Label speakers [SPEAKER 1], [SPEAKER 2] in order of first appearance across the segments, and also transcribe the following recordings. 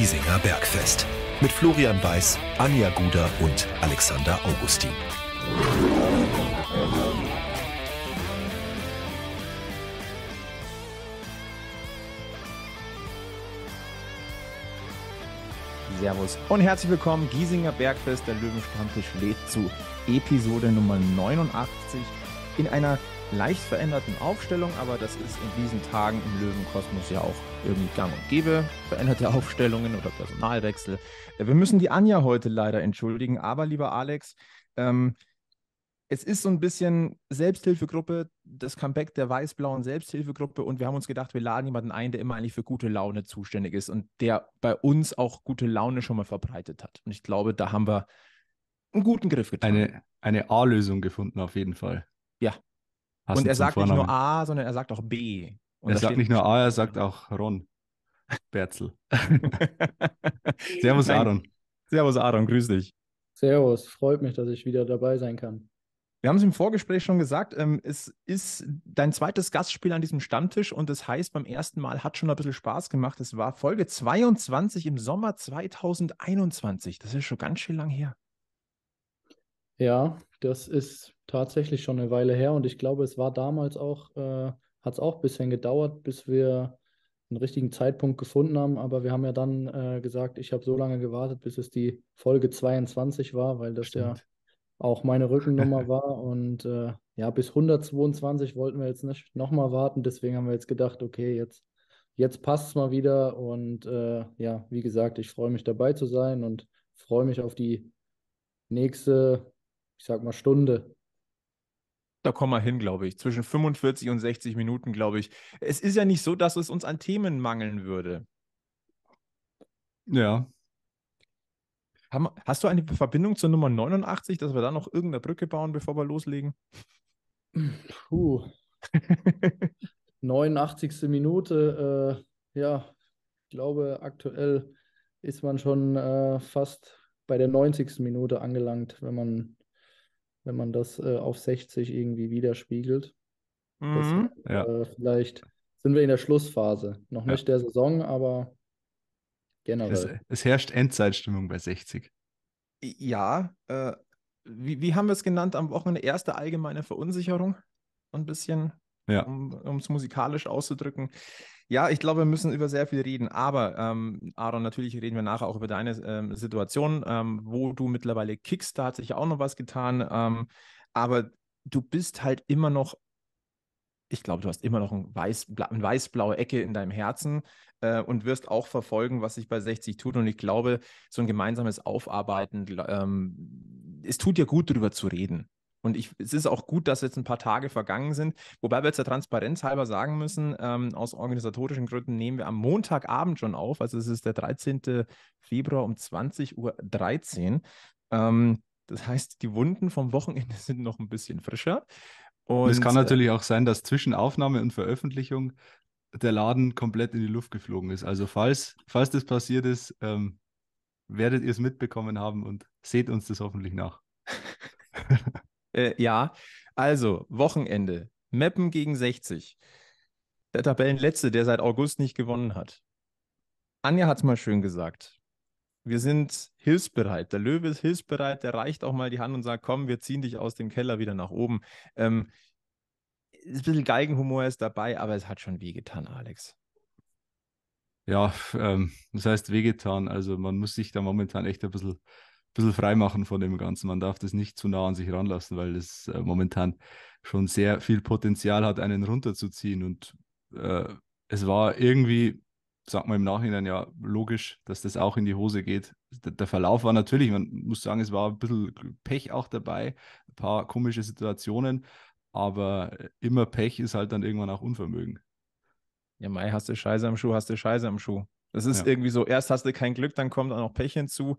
[SPEAKER 1] Giesinger Bergfest. Mit Florian Weiß, Anja Guder und Alexander Augustin. Servus und herzlich willkommen. Giesinger Bergfest, der Löwenstammtisch lädt zu Episode Nummer 89 in einer leicht veränderten Aufstellung, aber das ist in diesen Tagen im Löwenkosmos ja auch irgendwie gang und gäbe, veränderte Aufstellungen oder Personalwechsel. Wir müssen die Anja heute leider entschuldigen, aber lieber Alex, ähm, es ist so ein bisschen Selbsthilfegruppe, das Comeback der weiß-blauen Selbsthilfegruppe und wir haben uns gedacht, wir laden jemanden ein, der immer eigentlich für gute Laune zuständig ist und der bei uns auch gute Laune schon mal verbreitet hat. Und ich glaube, da haben wir einen guten Griff getan. Eine, eine A-Lösung gefunden auf jeden Fall.
[SPEAKER 2] Ja. Hast und er sagt nicht nur
[SPEAKER 1] A, sondern er sagt auch B. Und er sagt nicht
[SPEAKER 2] nur A, er sagt auch
[SPEAKER 1] Ron. Berzel. Servus, Aaron. Servus, Aaron, grüß dich.
[SPEAKER 3] Servus, freut mich, dass ich wieder dabei sein kann.
[SPEAKER 1] Wir haben es im Vorgespräch schon gesagt, ähm, es ist dein zweites Gastspiel an diesem Stammtisch und das heißt, beim ersten Mal hat schon ein bisschen Spaß gemacht. Es war Folge 22 im Sommer 2021. Das ist schon ganz schön lang her.
[SPEAKER 3] Ja, das ist tatsächlich schon eine Weile her und ich glaube, es war damals auch äh, hat es auch ein bisschen gedauert, bis wir einen richtigen Zeitpunkt gefunden haben. Aber wir haben ja dann äh, gesagt, ich habe so lange gewartet, bis es die Folge 22 war, weil das Stimmt. ja auch meine Rückennummer war. Und äh, ja, bis 122 wollten wir jetzt nicht nochmal warten. Deswegen haben wir jetzt gedacht, okay, jetzt, jetzt passt es mal wieder. Und äh, ja, wie gesagt, ich freue mich dabei zu sein und freue mich auf die nächste, ich sag mal, Stunde
[SPEAKER 1] da kommen wir hin, glaube ich. Zwischen 45 und 60 Minuten, glaube ich. Es ist ja nicht so, dass es uns an Themen mangeln würde. Ja. Hast du eine Verbindung zur Nummer 89, dass wir da noch irgendeine Brücke bauen, bevor wir loslegen?
[SPEAKER 3] Puh. 89. Minute. Äh, ja, ich glaube, aktuell ist man schon äh, fast bei der 90. Minute angelangt, wenn man wenn man das äh, auf 60 irgendwie widerspiegelt. Mhm, das, ja. Äh, vielleicht sind wir in der Schlussphase. Noch ja. nicht der Saison, aber generell. Es,
[SPEAKER 2] es herrscht Endzeitstimmung bei 60.
[SPEAKER 1] Ja, äh, wie, wie, haben wir es genannt am Wochenende? Erste allgemeine Verunsicherung. Ein bisschen, ja. um es musikalisch auszudrücken. Ja, ich glaube, wir müssen über sehr viel reden. Aber, ähm, Aaron, natürlich reden wir nachher auch über deine ähm, Situation, ähm, wo du mittlerweile kickst. Da hat sich auch noch was getan. Ähm, aber du bist halt immer noch, ich glaube, du hast immer noch ein weiß, eine weiß-blaue Ecke in deinem Herzen äh, und wirst auch verfolgen, was sich bei 60 tut. Und ich glaube, so ein gemeinsames Aufarbeiten, ähm, es tut dir gut, darüber zu reden. Und ich, es ist auch gut, dass jetzt ein paar Tage vergangen sind. Wobei wir jetzt der Transparenz halber sagen müssen, ähm, aus organisatorischen Gründen nehmen wir am Montagabend schon auf. Also es ist der 13. Februar um 20.13 Uhr. Ähm, das heißt, die Wunden vom Wochenende sind noch ein bisschen frischer. Und es kann äh, natürlich
[SPEAKER 2] auch sein, dass zwischen Aufnahme und Veröffentlichung der Laden komplett in die Luft geflogen ist. Also falls, falls das passiert ist, ähm, werdet ihr es mitbekommen haben
[SPEAKER 1] und seht uns das hoffentlich nach. Äh, ja, also Wochenende. Meppen gegen 60. Der Tabellenletzte, der seit August nicht gewonnen hat. Anja hat es mal schön gesagt. Wir sind hilfsbereit. Der Löwe ist hilfsbereit, der reicht auch mal die Hand und sagt: Komm, wir ziehen dich aus dem Keller wieder nach oben. Ähm, ein bisschen Geigenhumor ist dabei, aber es hat schon wehgetan, Alex.
[SPEAKER 2] Ja, ähm, das heißt wehgetan. Also man muss sich da momentan echt ein bisschen bisschen freimachen von dem Ganzen. Man darf das nicht zu nah an sich ranlassen, weil es äh, momentan schon sehr viel Potenzial hat, einen runterzuziehen. Und äh, es war irgendwie, sag mal im Nachhinein ja, logisch, dass das auch in die Hose geht. Der, der Verlauf war natürlich, man muss sagen, es war ein bisschen Pech auch dabei, ein paar komische Situationen,
[SPEAKER 1] aber immer Pech ist halt dann irgendwann auch Unvermögen. Ja, Mai, hast du Scheiße am Schuh, hast du Scheiße am Schuh. Das ist ja. irgendwie so, erst hast du kein Glück, dann kommt auch noch Pech hinzu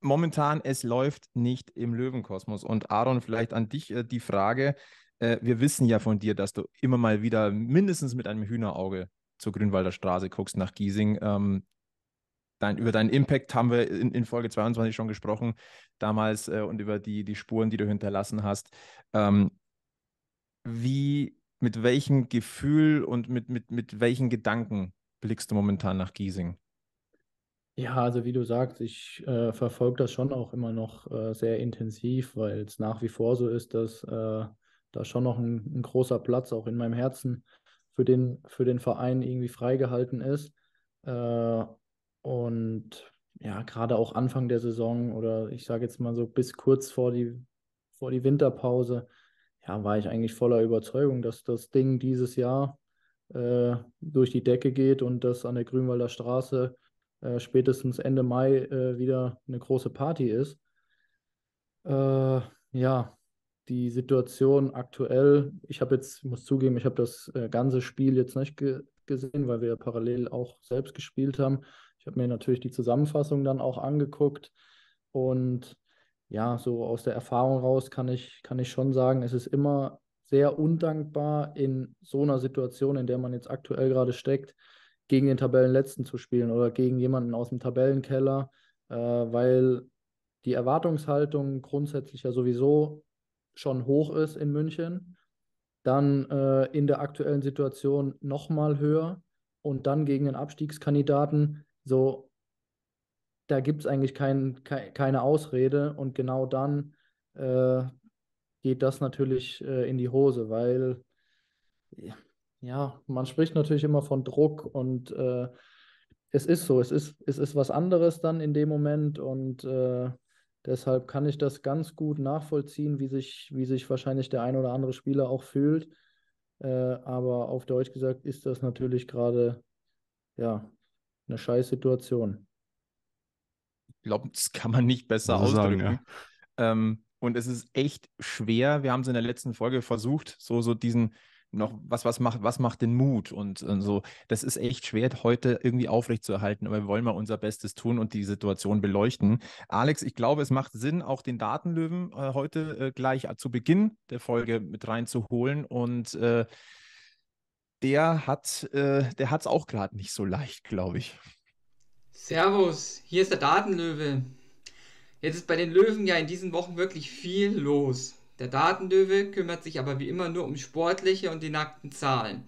[SPEAKER 1] momentan, es läuft nicht im Löwenkosmos. Und Aaron, vielleicht an dich äh, die Frage. Äh, wir wissen ja von dir, dass du immer mal wieder mindestens mit einem Hühnerauge zur Grünwalder Straße guckst nach Giesing. Ähm, dein, über deinen Impact haben wir in, in Folge 22 schon gesprochen damals äh, und über die, die Spuren, die du hinterlassen hast. Ähm, wie, mit welchem Gefühl und mit, mit, mit welchen Gedanken blickst du momentan nach Giesing?
[SPEAKER 3] Ja, also wie du sagst, ich äh, verfolge das schon auch immer noch äh, sehr intensiv, weil es nach wie vor so ist, dass äh, da schon noch ein, ein, großer Platz auch in meinem Herzen für den, für den Verein irgendwie freigehalten ist. Äh, und ja, gerade auch Anfang der Saison oder ich sage jetzt mal so bis kurz vor die, vor die Winterpause, ja, war ich eigentlich voller Überzeugung, dass das Ding dieses Jahr äh, durch die Decke geht und das an der Grünwalder Straße äh, spätestens Ende Mai äh, wieder eine große Party ist. Äh, ja, die Situation aktuell, ich habe jetzt, ich muss zugeben, ich habe das äh, ganze Spiel jetzt nicht ge gesehen, weil wir parallel auch selbst gespielt haben. Ich habe mir natürlich die Zusammenfassung dann auch angeguckt und ja, so aus der Erfahrung raus kann ich, kann ich schon sagen, es ist immer sehr undankbar in so einer Situation, in der man jetzt aktuell gerade steckt, gegen den Tabellenletzten zu spielen oder gegen jemanden aus dem Tabellenkeller, äh, weil die Erwartungshaltung grundsätzlich ja sowieso schon hoch ist in München, dann äh, in der aktuellen Situation nochmal höher und dann gegen den Abstiegskandidaten so, da gibt es eigentlich kein, ke keine Ausrede und genau dann äh, geht das natürlich äh, in die Hose, weil ja, man spricht natürlich immer von Druck und äh, es ist so, es ist, es ist was anderes dann in dem Moment und äh, deshalb kann ich das ganz gut nachvollziehen, wie sich, wie sich wahrscheinlich der ein oder andere Spieler auch fühlt. Äh, aber auf Deutsch gesagt ist das natürlich gerade ja eine scheiß Situation.
[SPEAKER 1] Ich glaube, das kann man nicht besser also ausdrücken. Sagen, ja. ähm, und es ist echt schwer. Wir haben es in der letzten Folge versucht, so, so diesen noch was, was macht, was macht den Mut und, und so. Das ist echt schwer, heute irgendwie aufrechtzuerhalten, aber wir wollen mal unser Bestes tun und die Situation beleuchten. Alex, ich glaube, es macht Sinn, auch den Datenlöwen äh, heute äh, gleich äh, zu Beginn der Folge mit reinzuholen und äh, der hat äh, auch gerade nicht so leicht, glaube ich.
[SPEAKER 4] Servus, hier ist der Datenlöwe. Jetzt ist bei den Löwen ja in diesen Wochen wirklich viel los. Der Datenlöwe kümmert sich aber wie immer nur um sportliche und die nackten Zahlen.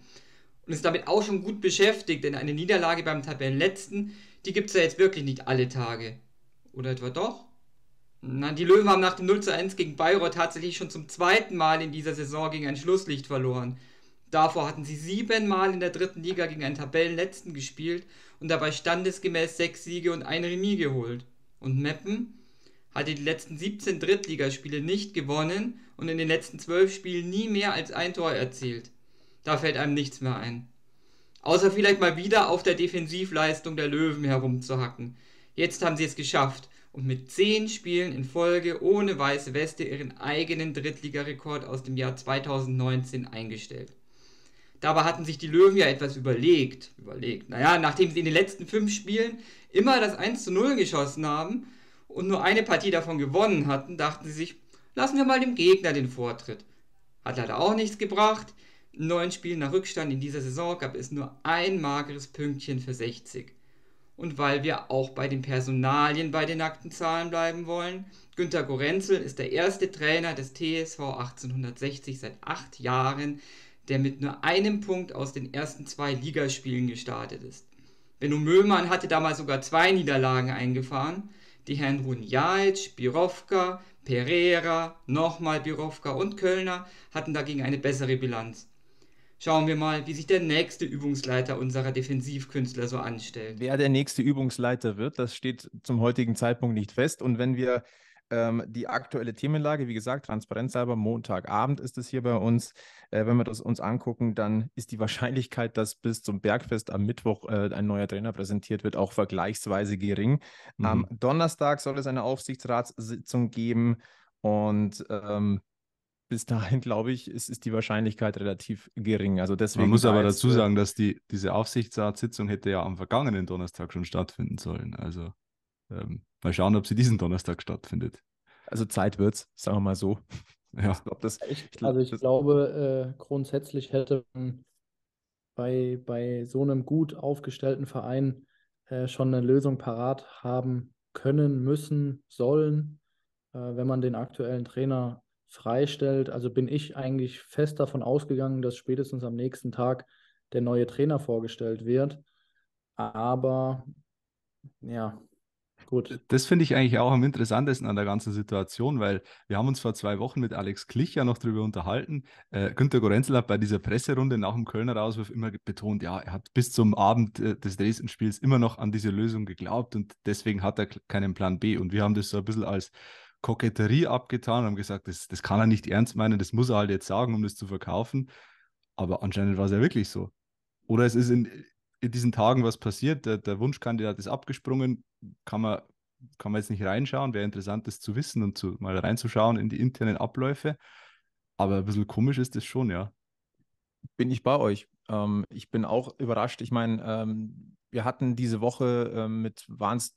[SPEAKER 4] Und ist damit auch schon gut beschäftigt, denn eine Niederlage beim Tabellenletzten, die gibt's ja jetzt wirklich nicht alle Tage. Oder etwa doch? Nein, die Löwen haben nach dem 0 zu 1 gegen Bayreuth tatsächlich schon zum zweiten Mal in dieser Saison gegen ein Schlusslicht verloren. Davor hatten sie siebenmal in der dritten Liga gegen einen Tabellenletzten gespielt und dabei standesgemäß sechs Siege und ein Remis geholt. Und Meppen? hatte die letzten 17 Drittligaspiele nicht gewonnen und in den letzten 12 Spielen nie mehr als ein Tor erzielt. Da fällt einem nichts mehr ein. Außer vielleicht mal wieder auf der Defensivleistung der Löwen herumzuhacken. Jetzt haben sie es geschafft und mit 10 Spielen in Folge ohne weiße Weste ihren eigenen Drittligarekord aus dem Jahr 2019 eingestellt. Dabei hatten sich die Löwen ja etwas überlegt. Überlegt. Naja, nachdem sie in den letzten 5 Spielen immer das 1 zu 0 geschossen haben, und nur eine Partie davon gewonnen hatten, dachten sie sich, lassen wir mal dem Gegner den Vortritt. Hat leider auch nichts gebracht. In neun Spielen nach Rückstand in dieser Saison gab es nur ein mageres Pünktchen für 60. Und weil wir auch bei den Personalien bei den nackten Zahlen bleiben wollen, Günter Gorenzel ist der erste Trainer des TSV 1860 seit acht Jahren, der mit nur einem Punkt aus den ersten zwei Ligaspielen gestartet ist. Benno Möhmann hatte damals sogar zwei Niederlagen eingefahren die Herren Runjaic, Birovka, Pereira, nochmal Birovka und Kölner hatten dagegen eine bessere Bilanz. Schauen wir mal, wie sich der nächste Übungsleiter unserer Defensivkünstler so anstellt.
[SPEAKER 1] Wer der nächste Übungsleiter wird, das steht zum heutigen Zeitpunkt nicht fest. Und wenn wir ähm, die aktuelle Themenlage. Wie gesagt, transparenzhalber, Montagabend ist es hier bei uns. Äh, wenn wir das uns angucken, dann ist die Wahrscheinlichkeit, dass bis zum Bergfest am Mittwoch äh, ein neuer Trainer präsentiert wird, auch vergleichsweise gering. Mhm. Am Donnerstag soll es eine Aufsichtsratssitzung geben und ähm, bis dahin, glaube ich, ist, ist die Wahrscheinlichkeit relativ gering. Also deswegen Man muss aber dazu
[SPEAKER 2] äh, sagen, dass die, diese Aufsichtsratssitzung hätte ja am vergangenen Donnerstag schon stattfinden sollen. Also ähm, Mal schauen, ob sie diesen Donnerstag
[SPEAKER 1] stattfindet. Also Zeit wird's, sagen wir mal so. Ja. Ich glaub, das, ich,
[SPEAKER 2] also
[SPEAKER 3] ich das, glaube, äh, grundsätzlich hätte man bei, bei so einem gut aufgestellten Verein äh, schon eine Lösung parat haben können, müssen, sollen, äh, wenn man den aktuellen Trainer freistellt. Also bin ich eigentlich fest davon ausgegangen, dass spätestens am nächsten Tag der neue Trainer vorgestellt wird. Aber ja, gut.
[SPEAKER 2] Das finde ich eigentlich auch am interessantesten an der ganzen Situation, weil wir haben uns vor zwei Wochen mit Alex Klich ja noch darüber unterhalten. Äh, Günter Gorenzel hat bei dieser Presserunde nach dem Kölner Auswurf immer betont, ja, er hat bis zum Abend äh, des Dresden-Spiels immer noch an diese Lösung geglaubt und deswegen hat er keinen Plan B. Und wir haben das so ein bisschen als Koketterie abgetan und haben gesagt, das, das kann er nicht ernst meinen, das muss er halt jetzt sagen, um das zu verkaufen. Aber anscheinend war es ja wirklich so. Oder es ist in, in diesen Tagen was passiert. Der, der, Wunschkandidat ist abgesprungen. Kann man, kann man jetzt nicht reinschauen. Wäre interessant, das zu wissen und zu, mal reinzuschauen in die internen Abläufe. Aber ein bisschen komisch ist
[SPEAKER 1] das schon, ja. Bin ich bei euch. Ähm, ich bin auch überrascht. Ich meine, ähm, wir hatten diese Woche ähm, mit, waren es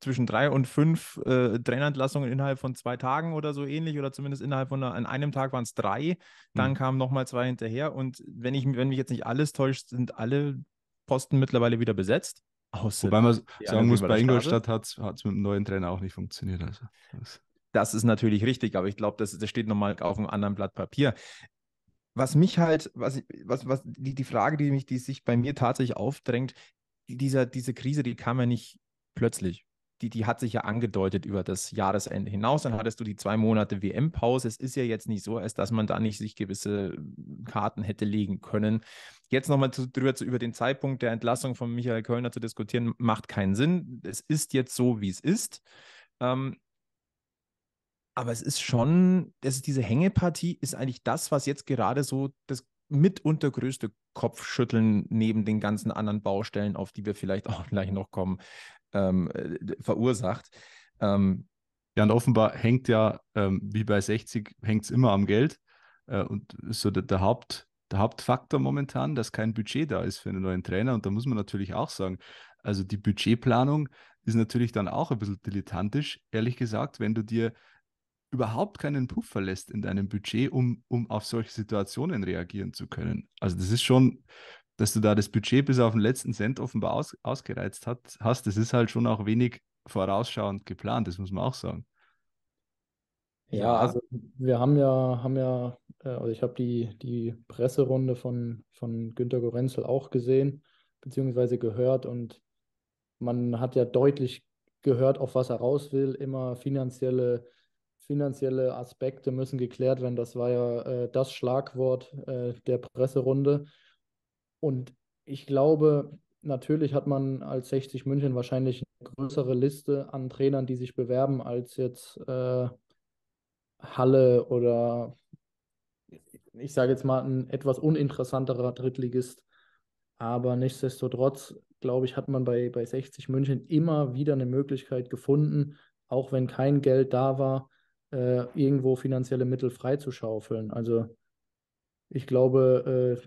[SPEAKER 1] zwischen drei und fünf äh, Trainerentlassungen innerhalb von zwei Tagen oder so ähnlich oder zumindest innerhalb von einer, an einem Tag waren es drei, dann mhm. kamen nochmal zwei hinterher und wenn ich wenn mich jetzt nicht alles täuscht, sind alle Posten mittlerweile wieder besetzt. Außer Wobei man sagen muss, bei Ingolstadt hat es mit dem neuen Trainer auch nicht funktioniert. Also, das, das ist natürlich richtig, aber ich glaube, das, das steht nochmal auf einem anderen Blatt Papier. Was mich halt, was, was, was die, die Frage, die mich, die sich bei mir tatsächlich aufdrängt, dieser, diese Krise, die kam ja nicht plötzlich die, die hat sich ja angedeutet über das Jahresende hinaus. Dann hattest du die zwei Monate WM-Pause. Es ist ja jetzt nicht so, als dass man da nicht sich gewisse äh, Karten hätte legen können. Jetzt nochmal drüber zu, über den Zeitpunkt der Entlassung von Michael Kölner zu diskutieren, macht keinen Sinn. Es ist jetzt so, wie es ist. Ähm, aber es ist schon, das ist diese Hängepartie ist eigentlich das, was jetzt gerade so das mitunter größte Kopfschütteln neben den ganzen anderen Baustellen, auf die wir vielleicht auch gleich noch kommen, ähm, äh, verursacht. Ähm,
[SPEAKER 2] ja, und offenbar hängt ja, ähm, wie bei 60, hängt es immer am Geld. Äh, und so der, der, Haupt, der Hauptfaktor momentan, dass kein Budget da ist für einen neuen Trainer. Und da muss man natürlich auch sagen, also die Budgetplanung ist natürlich dann auch ein bisschen dilettantisch, ehrlich gesagt, wenn du dir überhaupt keinen Puff verlässt in deinem Budget, um, um auf solche Situationen reagieren zu können. Also das ist schon, dass du da das Budget bis auf den letzten Cent offenbar aus, ausgereizt hat, hast, das ist halt schon auch wenig vorausschauend geplant, das muss man auch sagen.
[SPEAKER 1] Ja, also
[SPEAKER 3] wir haben ja, haben ja, äh, also ich habe die, die Presserunde von, von Günter Gorenzel auch gesehen, beziehungsweise gehört und man hat ja deutlich gehört, auf was er raus will. Immer finanzielle, finanzielle Aspekte müssen geklärt werden. Das war ja äh, das Schlagwort äh, der Presserunde. Und ich glaube, natürlich hat man als 60 München wahrscheinlich eine größere Liste an Trainern, die sich bewerben, als jetzt äh, Halle oder ich sage jetzt mal ein etwas uninteressanterer Drittligist. Aber nichtsdestotrotz, glaube ich, hat man bei, bei 60 München immer wieder eine Möglichkeit gefunden, auch wenn kein Geld da war, äh, irgendwo finanzielle Mittel freizuschaufeln. Also ich glaube, äh,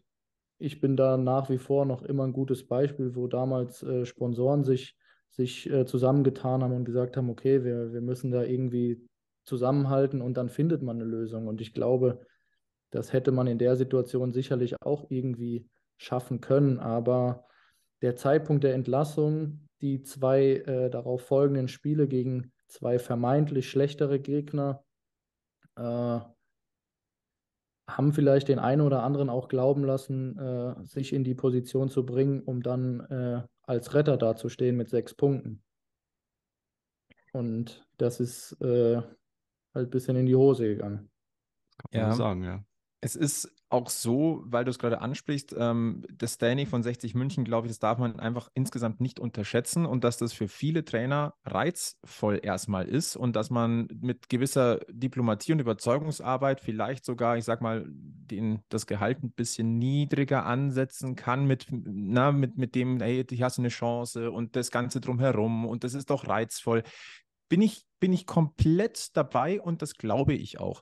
[SPEAKER 3] ich bin da nach wie vor noch immer ein gutes Beispiel, wo damals äh, Sponsoren sich, sich äh, zusammengetan haben und gesagt haben, okay, wir, wir müssen da irgendwie zusammenhalten und dann findet man eine Lösung. Und ich glaube, das hätte man in der Situation sicherlich auch irgendwie schaffen können. Aber der Zeitpunkt der Entlassung, die zwei äh, darauf folgenden Spiele gegen zwei vermeintlich schlechtere Gegner, äh, haben vielleicht den einen oder anderen auch glauben lassen, äh, sich in die Position zu bringen, um dann äh, als Retter dazustehen mit sechs Punkten. Und das ist äh, halt ein bisschen in die Hose gegangen. Kann ja. man sagen, ja. Es ist
[SPEAKER 1] auch so, weil du es gerade ansprichst, ähm, das Standing von 60 München, glaube ich, das darf man einfach insgesamt nicht unterschätzen und dass das für viele Trainer reizvoll erstmal ist und dass man mit gewisser Diplomatie und Überzeugungsarbeit vielleicht sogar, ich sag mal, den, das Gehalt ein bisschen niedriger ansetzen kann mit, na, mit, mit dem, hey, ich hast eine Chance und das Ganze drumherum und das ist doch reizvoll. Bin ich, bin ich komplett dabei und das glaube ich auch.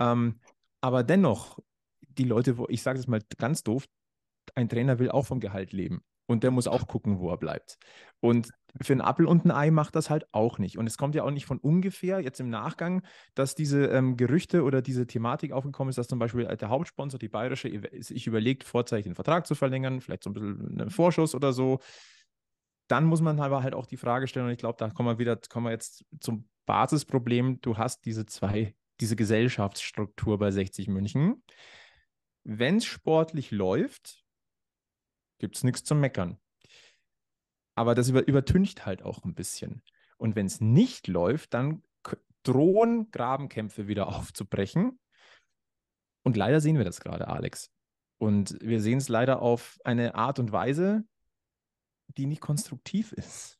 [SPEAKER 1] Ähm, aber dennoch die Leute, wo ich sage es mal ganz doof, ein Trainer will auch vom Gehalt leben. Und der muss auch gucken, wo er bleibt. Und für einen Appel und ein Ei macht das halt auch nicht. Und es kommt ja auch nicht von ungefähr jetzt im Nachgang, dass diese ähm, Gerüchte oder diese Thematik aufgekommen ist, dass zum Beispiel der Hauptsponsor, die Bayerische, sich überlegt, vorzeitig den Vertrag zu verlängern, vielleicht so ein bisschen einen Vorschuss oder so. Dann muss man aber halt auch die Frage stellen, und ich glaube, da kommen wir wieder, kommen wir jetzt zum Basisproblem. Du hast diese zwei, diese Gesellschaftsstruktur bei 60 München wenn es sportlich läuft, gibt es nichts zu meckern. Aber das über, übertüncht halt auch ein bisschen. Und wenn es nicht läuft, dann drohen Grabenkämpfe wieder aufzubrechen. Und leider sehen wir das gerade, Alex. Und wir sehen es leider auf eine Art und Weise, die nicht konstruktiv ist.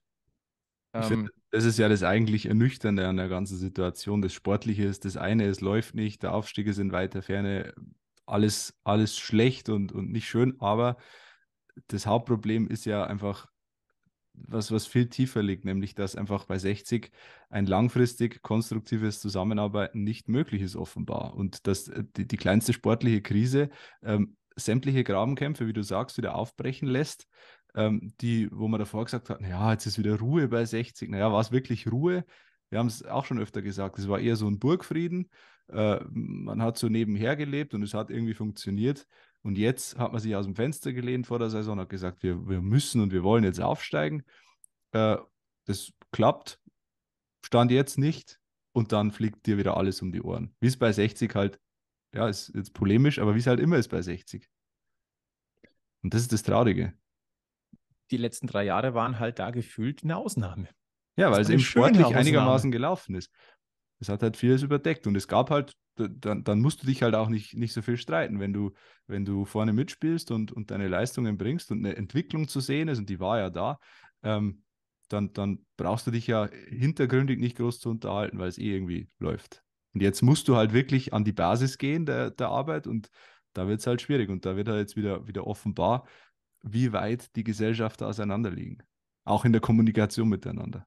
[SPEAKER 1] Ähm, finde,
[SPEAKER 2] das ist ja das eigentlich Ernüchternde an der ganzen Situation. Das Sportliche ist das eine, es läuft nicht, der Aufstieg ist in weiter Ferne, alles, alles schlecht und, und nicht schön, aber das Hauptproblem ist ja einfach was, was viel tiefer liegt, nämlich dass einfach bei 60 ein langfristig konstruktives Zusammenarbeiten nicht möglich ist, offenbar. Und dass äh, die, die kleinste sportliche Krise ähm, sämtliche Grabenkämpfe, wie du sagst, wieder aufbrechen lässt, ähm, die, wo man davor gesagt hat, naja, jetzt ist wieder Ruhe bei 60. Naja, war es wirklich Ruhe? Wir haben es auch schon öfter gesagt, es war eher so ein Burgfrieden. Äh, man hat so nebenher gelebt und es hat irgendwie funktioniert. Und jetzt hat man sich aus dem Fenster gelehnt vor der Saison, und hat gesagt, wir, wir müssen und wir wollen jetzt aufsteigen. Äh, das klappt, stand jetzt nicht und dann fliegt dir wieder alles um die Ohren. Wie es bei 60 halt, ja, ist jetzt polemisch, aber wie es halt immer ist bei 60. Und das ist das Traurige.
[SPEAKER 1] Die letzten drei Jahre waren halt da gefühlt eine Ausnahme. Ja, weil es eben sportlich einigermaßen gelaufen ist
[SPEAKER 2] es hat halt vieles überdeckt und es gab halt, dann, dann musst du dich halt auch nicht, nicht so viel streiten, wenn du, wenn du vorne mitspielst und, und deine Leistungen bringst und eine Entwicklung zu sehen ist und die war ja da, ähm, dann, dann brauchst du dich ja hintergründig nicht groß zu unterhalten, weil es eh irgendwie läuft. Und jetzt musst du halt wirklich an die Basis gehen der, der Arbeit und da wird es halt schwierig und da wird halt jetzt wieder, wieder offenbar, wie weit die Gesellschaften auseinanderliegen. Auch in der Kommunikation miteinander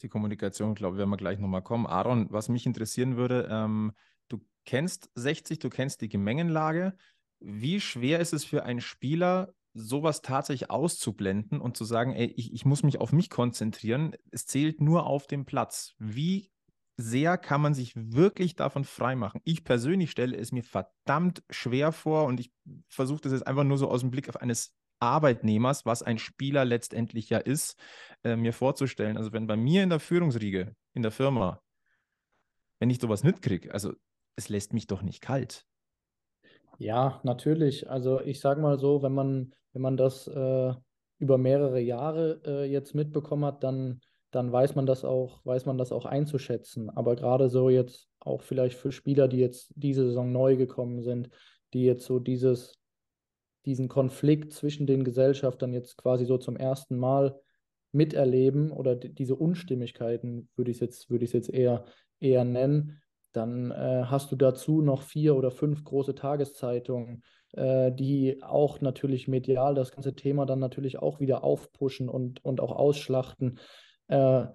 [SPEAKER 1] die Kommunikation, glaube ich, werden wir gleich nochmal kommen. Aaron, was mich interessieren würde, ähm, du kennst 60, du kennst die Gemengenlage. Wie schwer ist es für einen Spieler, sowas tatsächlich auszublenden und zu sagen, ey, ich, ich muss mich auf mich konzentrieren, es zählt nur auf den Platz. Wie sehr kann man sich wirklich davon freimachen? Ich persönlich stelle es mir verdammt schwer vor und ich versuche das jetzt einfach nur so aus dem Blick auf eines Arbeitnehmers, was ein Spieler letztendlich ja ist, äh, mir vorzustellen. Also wenn bei mir in der Führungsriege, in der Firma, wenn ich sowas mitkriege, also es lässt mich doch nicht kalt.
[SPEAKER 3] Ja, natürlich. Also ich sage mal so, wenn man, wenn man das äh, über mehrere Jahre äh, jetzt mitbekommen hat, dann, dann weiß man das auch, weiß man das auch einzuschätzen. Aber gerade so jetzt auch vielleicht für Spieler, die jetzt diese Saison neu gekommen sind, die jetzt so dieses diesen Konflikt zwischen den Gesellschaften jetzt quasi so zum ersten Mal miterleben oder diese Unstimmigkeiten, würde ich es jetzt, würde jetzt eher, eher nennen, dann äh, hast du dazu noch vier oder fünf große Tageszeitungen, äh, die auch natürlich medial das ganze Thema dann natürlich auch wieder aufpushen und, und auch ausschlachten. Äh,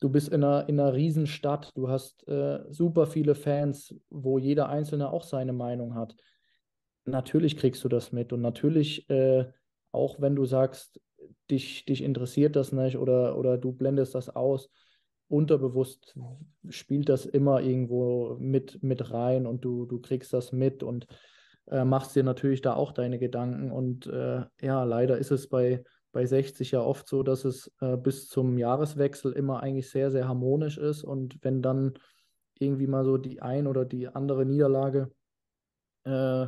[SPEAKER 3] du bist in einer, in einer Riesenstadt, du hast äh, super viele Fans, wo jeder Einzelne auch seine Meinung hat natürlich kriegst du das mit und natürlich, äh, auch wenn du sagst, dich, dich interessiert das nicht oder, oder du blendest das aus, unterbewusst spielt das immer irgendwo mit, mit rein und du, du kriegst das mit und äh, machst dir natürlich da auch deine Gedanken. Und äh, ja, leider ist es bei, bei 60 ja oft so, dass es äh, bis zum Jahreswechsel immer eigentlich sehr, sehr harmonisch ist. Und wenn dann irgendwie mal so die ein oder die andere Niederlage äh,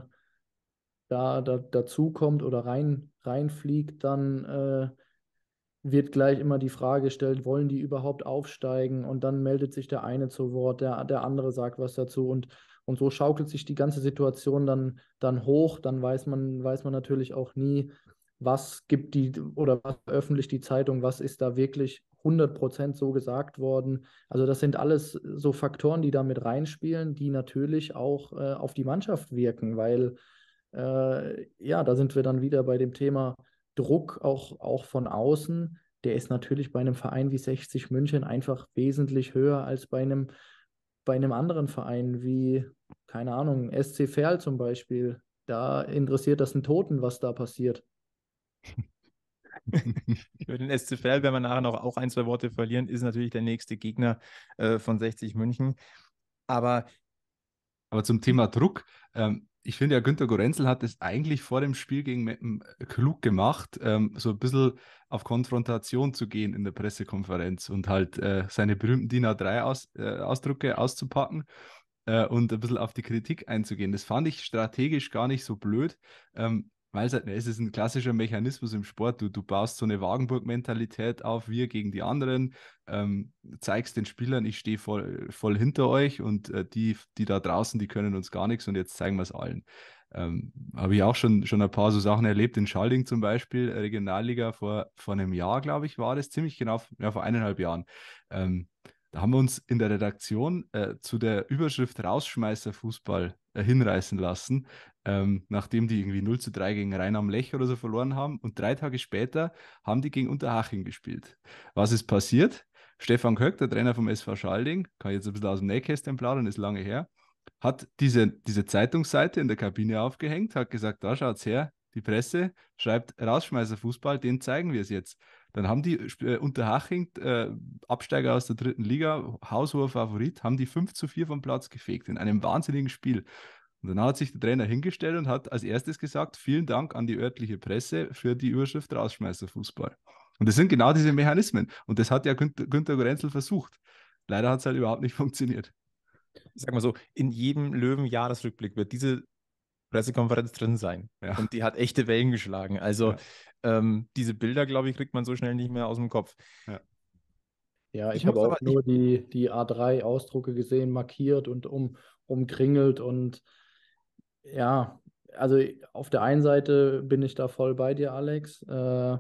[SPEAKER 3] da, da dazukommt oder rein, reinfliegt, dann äh, wird gleich immer die Frage gestellt, wollen die überhaupt aufsteigen? Und dann meldet sich der eine zu Wort, der, der andere sagt was dazu und und so schaukelt sich die ganze Situation dann, dann hoch. Dann weiß man, weiß man natürlich auch nie, was gibt die oder was veröffentlicht die Zeitung, was ist da wirklich 100% so gesagt worden. Also das sind alles so Faktoren, die da mit reinspielen, die natürlich auch äh, auf die Mannschaft wirken, weil äh, ja, da sind wir dann wieder bei dem Thema Druck auch, auch von außen. Der ist natürlich bei einem Verein wie 60 München einfach wesentlich höher als bei einem, bei einem anderen Verein wie, keine Ahnung, SC Verl zum Beispiel. Da interessiert das einen Toten, was da passiert.
[SPEAKER 1] Über den SC Verl werden wir nachher noch auch ein, zwei Worte verlieren, ist natürlich der nächste Gegner äh, von 60 München. Aber,
[SPEAKER 2] aber zum Thema Druck, ähm, ich finde ja, Günter Gorenzel hat es eigentlich vor dem Spiel gegen Meppen klug gemacht, ähm, so ein bisschen auf Konfrontation zu gehen in der Pressekonferenz und halt äh, seine berühmten DIN A3-Ausdrucke Aus, äh, auszupacken äh, und ein bisschen auf die Kritik einzugehen. Das fand ich strategisch gar nicht so blöd. Ähm, weil es, halt, es ist ein klassischer Mechanismus im Sport. Du, du baust so eine Wagenburg-Mentalität auf, wir gegen die anderen, ähm, zeigst den Spielern, ich stehe voll, voll hinter euch und äh, die, die da draußen, die können uns gar nichts und jetzt zeigen wir es allen. Ähm, Habe ich auch schon, schon ein paar so Sachen erlebt, in Schalding zum Beispiel, Regionalliga vor, vor einem Jahr, glaube ich, war das, ziemlich genau, ja, vor eineinhalb Jahren. Ähm, da haben wir uns in der Redaktion äh, zu der Überschrift Rausschmeißer Fußball äh, hinreißen lassen, ähm, nachdem die irgendwie 0 zu 3 gegen Rhein am Lech oder so verloren haben. Und drei Tage später haben die gegen Unterhaching gespielt. Was ist passiert? Stefan Köck, der Trainer vom SV Schalding, kann jetzt ein bisschen aus dem Nähkästchen plaudern, ist lange her, hat diese, diese Zeitungsseite in der Kabine aufgehängt, hat gesagt, da schaut's her, die Presse schreibt Rausschmeißer Fußball, den zeigen wir es jetzt. Dann haben die äh, Unterhaching, äh, Absteiger aus der dritten Liga, haushoher Favorit, haben die 5 zu 4 vom Platz gefegt in einem wahnsinnigen Spiel. Und dann hat sich der Trainer hingestellt und hat als erstes gesagt, vielen Dank an die örtliche Presse für die Überschrift Rausschmeißerfußball. Und das sind genau diese Mechanismen. Und das hat ja Günter, Günter Gorenzel versucht. Leider hat es halt überhaupt nicht
[SPEAKER 1] funktioniert. Ich sag mal so, in jedem Löwenjahresrückblick wird diese Pressekonferenz drin sein. Ja. Und die hat echte Wellen geschlagen. Also ja. ähm, diese Bilder, glaube ich, kriegt man so schnell nicht mehr aus dem Kopf. Ja,
[SPEAKER 3] ja ich, ich habe auch aber, nur die, die A3-Ausdrucke gesehen, markiert und um, umkringelt. Und ja, also auf der einen Seite bin ich da voll bei dir, Alex. Äh,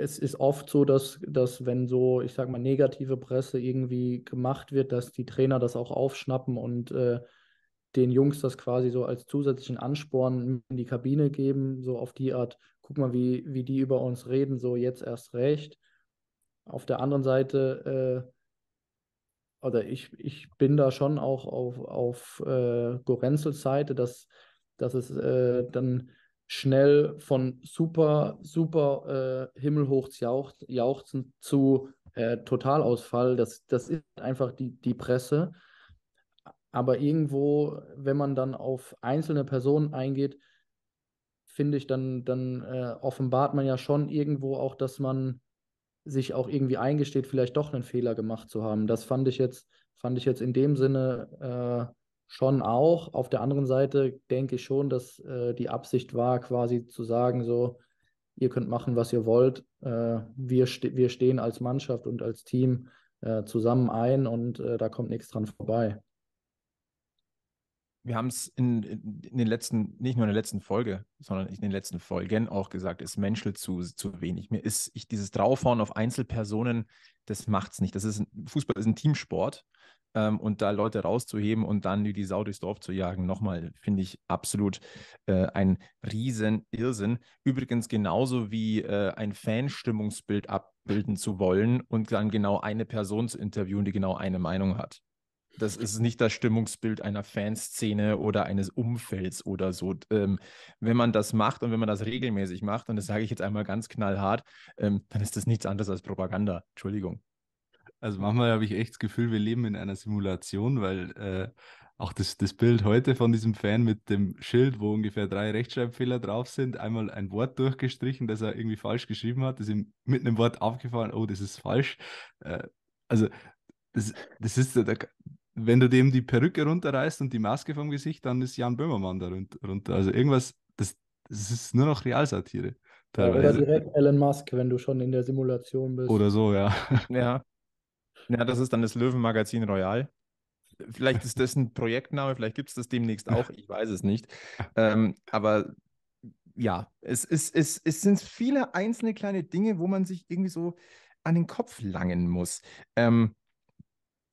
[SPEAKER 3] es ist oft so, dass, dass wenn so, ich sag mal, negative Presse irgendwie gemacht wird, dass die Trainer das auch aufschnappen und äh, den Jungs das quasi so als zusätzlichen Ansporn in die Kabine geben, so auf die Art, guck mal, wie, wie die über uns reden, so jetzt erst recht. Auf der anderen Seite, äh, oder ich, ich bin da schon auch auf, auf äh, Gorenzels Seite, dass, dass es äh, dann schnell von super, super äh, himmelhoch jauchzend zu äh, Totalausfall, das, das ist einfach die, die Presse. Aber irgendwo, wenn man dann auf einzelne Personen eingeht, finde ich, dann, dann äh, offenbart man ja schon irgendwo auch, dass man sich auch irgendwie eingesteht, vielleicht doch einen Fehler gemacht zu haben. Das fand ich jetzt, fand ich jetzt in dem Sinne äh, schon auch. Auf der anderen Seite denke ich schon, dass äh, die Absicht war, quasi zu sagen, so, ihr könnt machen, was ihr wollt. Äh, wir, ste wir stehen als Mannschaft und als Team äh, zusammen ein und äh, da kommt nichts dran vorbei
[SPEAKER 1] wir haben es in, in, den letzten, nicht nur in der letzten Folge, sondern in den letzten Folgen auch gesagt, es menschelt zu, zu wenig. Mir ist ich, dieses Draufhauen auf Einzelpersonen, das macht es nicht. Das ist ein, Fußball ist ein Teamsport. Ähm, und da Leute rauszuheben und dann die Sau durchs Dorf zu jagen, nochmal, finde ich absolut äh, ein riesen Irrsinn. Übrigens genauso wie äh, ein Fanstimmungsbild abbilden zu wollen und dann genau eine Person zu interviewen, die genau eine Meinung hat das ist nicht das Stimmungsbild einer Fanszene oder eines Umfelds oder so. Ähm, wenn man das macht und wenn man das regelmäßig macht, und das sage ich jetzt einmal ganz knallhart, ähm, dann ist das nichts anderes als Propaganda. Entschuldigung. Also manchmal habe ich echt das Gefühl, wir leben in einer
[SPEAKER 2] Simulation, weil äh, auch das, das Bild heute von diesem Fan mit dem Schild, wo ungefähr drei Rechtschreibfehler drauf sind, einmal ein Wort durchgestrichen, das er irgendwie falsch geschrieben hat, ist ihm mit einem Wort aufgefallen, oh, das ist falsch. Äh, also das, das ist, da, wenn du dem die Perücke runterreißt und die Maske vom Gesicht, dann ist Jan Böhmermann darunter. Also
[SPEAKER 1] irgendwas, das, das ist nur noch Realsatire.
[SPEAKER 2] Teilweise. Oder
[SPEAKER 3] direkt Elon Musk, wenn du schon in der Simulation bist. Oder so, ja.
[SPEAKER 1] Ja. Ja, das ist dann das Löwenmagazin Royal. Vielleicht ist das ein Projektname, vielleicht gibt es das demnächst auch, ich weiß es nicht. Ähm, aber ja, es, es, es, es sind viele einzelne kleine Dinge, wo man sich irgendwie so an den Kopf langen muss. Ähm,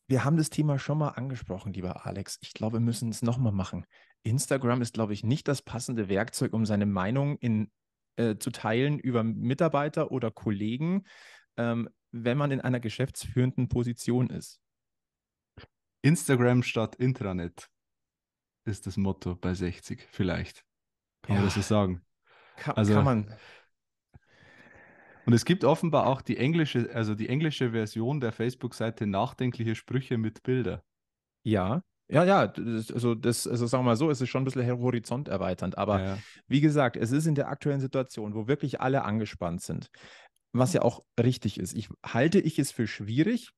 [SPEAKER 1] wir haben das Thema schon mal angesprochen, lieber Alex. Ich glaube, wir müssen es nochmal machen. Instagram ist, glaube ich, nicht das passende Werkzeug, um seine Meinung in, äh, zu teilen über Mitarbeiter oder Kollegen, ähm, wenn man in einer geschäftsführenden Position ist.
[SPEAKER 2] Instagram statt Intranet ist das Motto bei 60 vielleicht. Kann ja. man das so sagen? Kann, also, kann man. Und es gibt offenbar auch die englische, also die englische Version der Facebook-Seite Nachdenkliche Sprüche mit Bilder.
[SPEAKER 1] Ja, ja, ja, das, also das, also sagen wir mal so, es ist schon ein bisschen horizonterweiternd. Aber ja. wie gesagt, es ist in der aktuellen Situation, wo wirklich alle angespannt sind, was ja auch richtig ist. Ich, halte ich es für schwierig,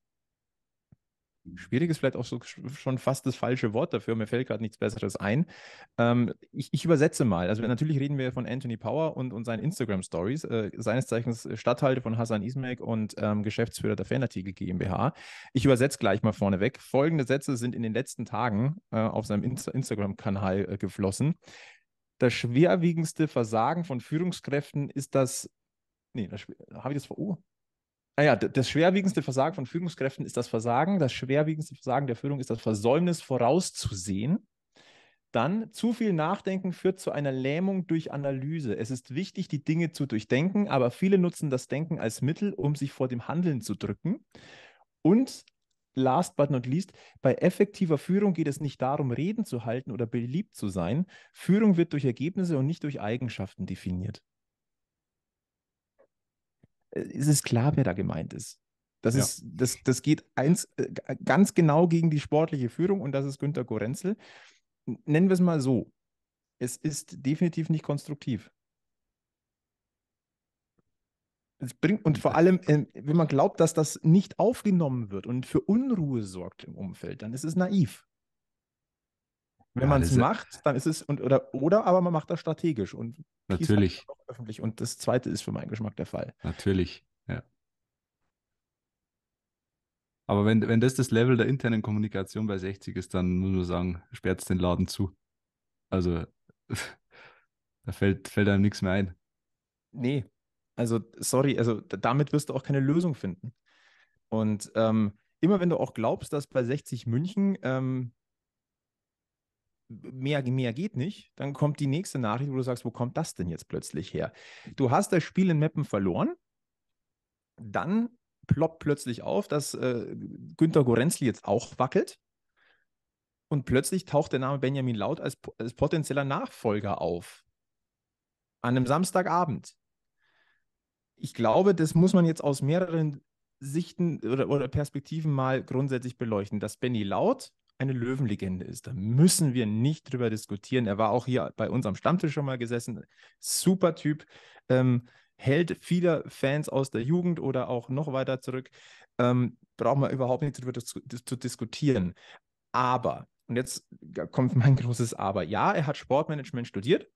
[SPEAKER 1] schwierig ist vielleicht auch so, schon fast das falsche Wort dafür, mir fällt gerade nichts Besseres ein. Ähm, ich, ich, übersetze mal. Also natürlich reden wir von Anthony Power und, und seinen Instagram-Stories, äh, seines Zeichens Stadthalter von Hassan Ismail und ähm, Geschäftsführer der Fanartikel GmbH. Ich übersetze gleich mal vorneweg. Folgende Sätze sind in den letzten Tagen äh, auf seinem Insta Instagram-Kanal äh, geflossen. Das schwerwiegendste Versagen von Führungskräften ist das Nee, habe ich das vor. Oh, naja, ah das schwerwiegendste Versagen von Führungskräften ist das Versagen. Das schwerwiegendste Versagen der Führung ist das Versäumnis, vorauszusehen. Dann zu viel Nachdenken führt zu einer Lähmung durch Analyse. Es ist wichtig, die Dinge zu durchdenken, aber viele nutzen das Denken als Mittel, um sich vor dem Handeln zu drücken. Und last but not least, bei effektiver Führung geht es nicht darum, Reden zu halten oder beliebt zu sein. Führung wird durch Ergebnisse und nicht durch Eigenschaften definiert ist es klar, wer da gemeint ist. Das, ja. ist, das, das geht eins, äh, äh, ganz genau gegen die sportliche Führung und das ist Günter Gorenzel. Nennen wir es mal so. Es ist definitiv nicht konstruktiv. Es bringt, und vor allem, ähm, wenn man glaubt, dass das nicht aufgenommen wird und für Unruhe sorgt im Umfeld, dann ist es naiv. Wenn ja, man es macht, dann ist es und oder oder aber man macht das strategisch und natürlich öffentlich. Und das Zweite ist für meinen Geschmack der Fall.
[SPEAKER 2] Natürlich, ja. Aber wenn, wenn das das Level der internen Kommunikation bei 60 ist, dann muss man sagen, sperrt es den Laden zu. Also
[SPEAKER 1] da fällt, fällt einem nichts mehr ein. Nee, also sorry, also damit wirst du auch keine Lösung finden. Und ähm, immer wenn du auch glaubst, dass bei 60 München ähm, mehr, mehr geht nicht, dann kommt die nächste Nachricht, wo du sagst, wo kommt das denn jetzt plötzlich her? Du hast das Spiel in Meppen verloren, dann ploppt plötzlich auf, dass äh, Günter Gorenzli jetzt auch wackelt. Und plötzlich taucht der Name Benjamin Laut als, als potenzieller Nachfolger auf. An einem Samstagabend. Ich glaube, das muss man jetzt aus mehreren Sichten oder, oder Perspektiven mal grundsätzlich beleuchten, dass Benny Laut eine Löwenlegende ist. Da müssen wir nicht drüber diskutieren. Er war auch hier bei uns am Stammtisch schon mal gesessen. Super Typ. Ähm, hält viele Fans aus der Jugend oder auch noch weiter zurück. Ähm, brauchen wir überhaupt nicht drüber zu, zu diskutieren. Aber, und jetzt kommt mein großes Aber. Ja, er hat Sportmanagement studiert,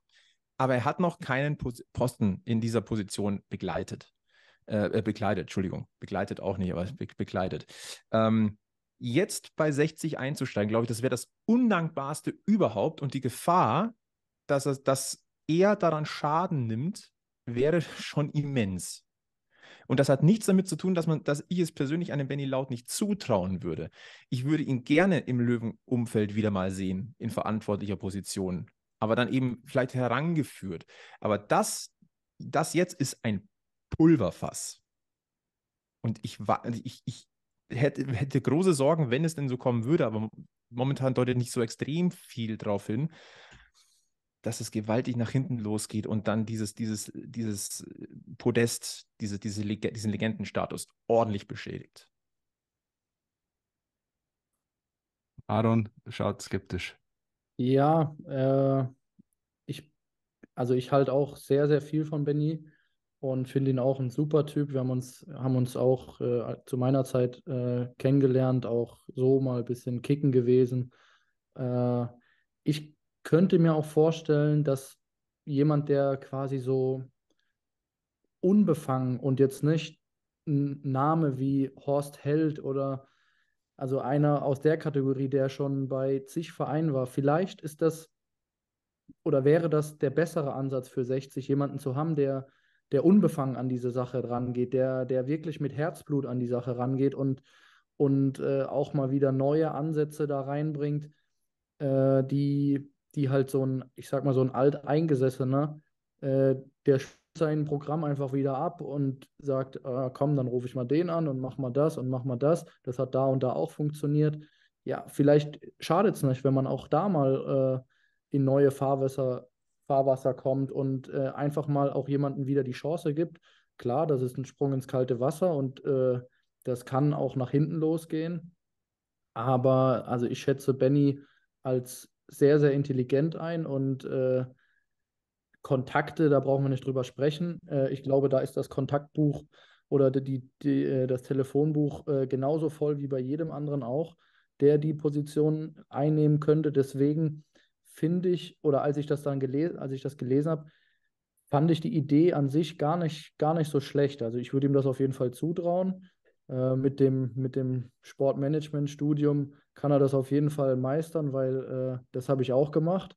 [SPEAKER 1] aber er hat noch keinen Posten in dieser Position begleitet. Äh, äh, begleitet, Entschuldigung, begleitet auch nicht, aber be begleitet. Ähm, jetzt bei 60 einzusteigen, glaube ich, das wäre das Undankbarste überhaupt. Und die Gefahr, dass, er, dass er daran Schaden nimmt, wäre schon immens. Und das hat nichts damit zu tun, dass, man, dass ich es persönlich einem Benny Laut nicht zutrauen würde. Ich würde ihn gerne im Löwenumfeld wieder mal sehen, in verantwortlicher Position, aber dann eben vielleicht herangeführt. Aber das, das jetzt ist ein Pulverfass. Und ich, also ich, ich, hätte, hätte große Sorgen, wenn es denn so kommen würde, aber momentan deutet nicht so extrem viel darauf hin, dass es gewaltig nach hinten losgeht und dann dieses, dieses, dieses Podest, diese, diese Leg diesen Legendenstatus ordentlich beschädigt.
[SPEAKER 2] Aaron schaut skeptisch.
[SPEAKER 3] Ja, äh, ich, also ich halte auch sehr, sehr viel von Benny und finde ihn auch ein super Typ. Wir haben uns, haben uns auch äh, zu meiner Zeit äh, kennengelernt, auch so mal ein bisschen kicken gewesen. Äh, ich könnte mir auch vorstellen, dass jemand, der quasi so unbefangen und jetzt nicht ein Name wie Horst Held oder also einer aus der Kategorie, der schon bei zig Vereinen war, vielleicht ist das oder wäre das der bessere Ansatz für 60, jemanden zu haben, der der unbefangen an diese Sache rangeht, der, der wirklich mit Herzblut an die Sache rangeht und, und äh, auch mal wieder neue Ansätze da reinbringt, äh, die, die halt so ein, ich sag mal, so ein alteingesessener, äh, der sein Programm einfach wieder ab und sagt, äh, komm, dann rufe ich mal den an und mach mal das und mach mal das. Das hat da und da auch funktioniert. Ja, vielleicht schadet es nicht, wenn man auch da mal äh, in neue Fahrwässer Fahrwasser kommt und äh, einfach mal auch jemanden wieder die Chance gibt. Klar, das ist ein Sprung ins kalte Wasser und äh, das kann auch nach hinten losgehen. Aber also ich schätze Benny als sehr, sehr intelligent ein und äh, Kontakte, da brauchen wir nicht drüber sprechen. Äh, ich glaube, da ist das Kontaktbuch oder die, die, äh, das Telefonbuch äh, genauso voll wie bei jedem anderen auch, der die Position einnehmen könnte. Deswegen finde ich, oder als ich das dann gelesen, als ich das gelesen habe, fand ich die Idee an sich gar nicht, gar nicht so schlecht. Also ich würde ihm das auf jeden Fall zutrauen. Äh, mit dem, mit dem Sportmanagement-Studium kann er das auf jeden Fall meistern, weil äh, das habe ich auch gemacht.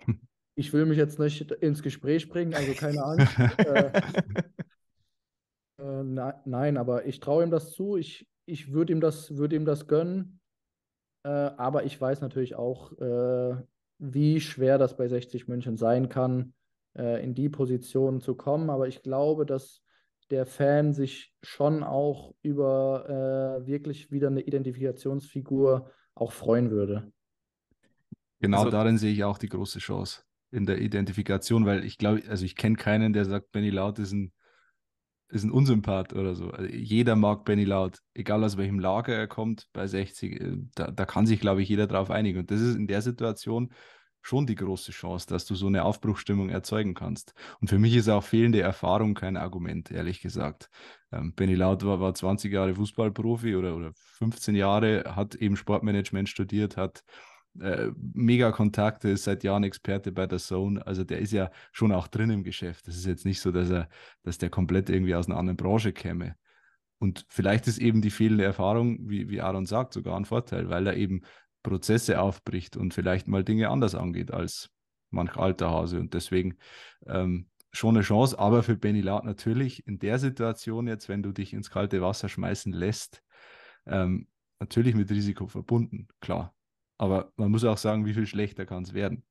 [SPEAKER 3] Ich will mich jetzt nicht ins Gespräch bringen, also keine Angst. Äh, äh, na, nein, aber ich traue ihm das zu. Ich, ich würde ihm, würd ihm das gönnen. Äh, aber ich weiß natürlich auch, äh, wie schwer das bei 60 München sein kann, äh, in die Position zu kommen. Aber ich glaube, dass der Fan sich schon auch über äh, wirklich wieder eine Identifikationsfigur auch freuen würde.
[SPEAKER 2] Genau also, darin sehe ich auch die große Chance in der Identifikation, weil ich glaube, also ich kenne keinen, der sagt, Benny Laut ist ein ist ein Unsympath oder so. Also jeder mag Benny Laut, egal aus welchem Lager er kommt, bei 60, äh, da, da kann sich, glaube ich, jeder drauf einigen. Und das ist in der Situation schon die große Chance, dass du so eine Aufbruchstimmung erzeugen kannst. Und für mich ist auch fehlende Erfahrung kein Argument, ehrlich gesagt. Ähm, Benny Laut war, war 20 Jahre Fußballprofi oder, oder 15 Jahre, hat eben Sportmanagement studiert, hat äh, mega Kontakte, ist seit Jahren Experte bei der Zone. Also der ist ja schon auch drin im Geschäft. Es ist jetzt nicht so, dass er, dass der komplett irgendwie aus einer anderen Branche käme. Und vielleicht ist eben die fehlende Erfahrung, wie, wie Aaron sagt, sogar ein Vorteil, weil er eben Prozesse aufbricht und vielleicht mal Dinge anders angeht als manch alter Hase. Und deswegen ähm, schon eine Chance, aber für Benny Laut natürlich in der Situation jetzt, wenn du dich ins kalte Wasser schmeißen lässt, ähm, natürlich mit Risiko verbunden,
[SPEAKER 1] klar. Aber man muss auch sagen, wie viel schlechter kann es werden.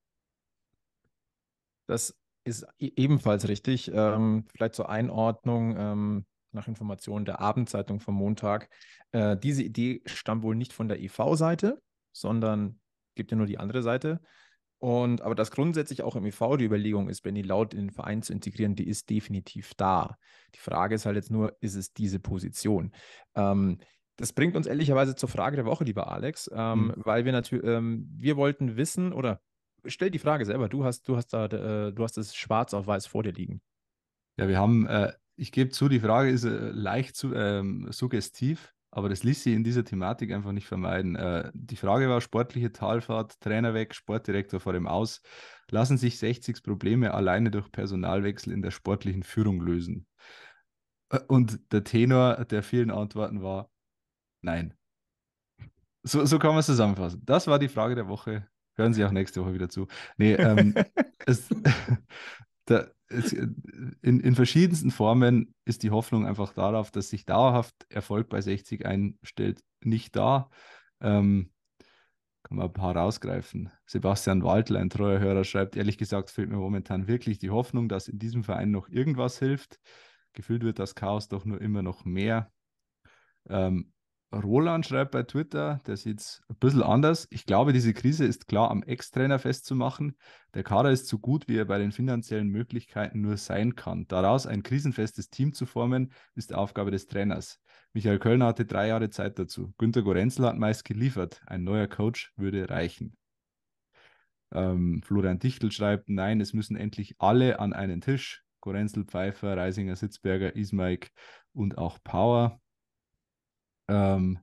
[SPEAKER 1] Das ist e-, ebenfalls richtig. Ähm, vielleicht zur Einordnung ähm, nach Informationen der Abendzeitung vom Montag. Äh, diese Idee stammt wohl nicht von der EV-Seite, sondern gibt ja nur die andere Seite. Und aber dass grundsätzlich auch im EV die Überlegung ist, Benny Laut in den Verein zu integrieren, die ist definitiv da. Die Frage ist halt jetzt nur, ist es diese Position? Ähm, das bringt uns ehrlicherweise zur Frage der Woche, lieber Alex, ähm, mhm. weil wir natürlich, ähm, wir wollten wissen oder stell die Frage selber. Du hast, du hast da, äh, du hast es schwarz auf weiß vor dir liegen.
[SPEAKER 2] Ja, wir haben, äh, ich gebe zu, die Frage ist äh, leicht zu, ähm, suggestiv, aber das ließ sie in dieser Thematik einfach nicht vermeiden. Äh, die Frage war sportliche Talfahrt, Trainer weg, Sportdirektor vor dem Aus. Lassen sich 60 Probleme alleine durch Personalwechsel in der sportlichen Führung lösen? Äh, und der Tenor der vielen Antworten war, Nein. So, so kann man es zusammenfassen. Das war die Frage der Woche. Hören Sie auch nächste Woche wieder zu. Nee, ähm, es, da, es, äh, in, in verschiedensten Formen ist die Hoffnung einfach darauf, dass sich dauerhaft Erfolg bei 60 einstellt, nicht da. Ähm, kann man ein paar rausgreifen. Sebastian Waldler, ein treuer Hörer, schreibt, ehrlich gesagt fehlt mir momentan wirklich die Hoffnung, dass in diesem Verein noch irgendwas hilft. Gefühlt wird das Chaos doch nur immer noch mehr. Ähm, Roland schreibt bei Twitter, der sieht es ein bisschen anders. Ich glaube, diese Krise ist klar am Ex-Trainer festzumachen. Der Kader ist so gut, wie er bei den finanziellen Möglichkeiten nur sein kann. Daraus ein krisenfestes Team zu formen, ist Aufgabe des Trainers. Michael Kölner hatte drei Jahre Zeit dazu. Günter Gorenzel hat meist geliefert. Ein neuer Coach würde reichen. Ähm, Florian Dichtel schreibt, nein, es müssen endlich alle an einen Tisch. Gorenzel, Pfeiffer, Reisinger, Sitzberger, Ismaik und auch Power. Ähm,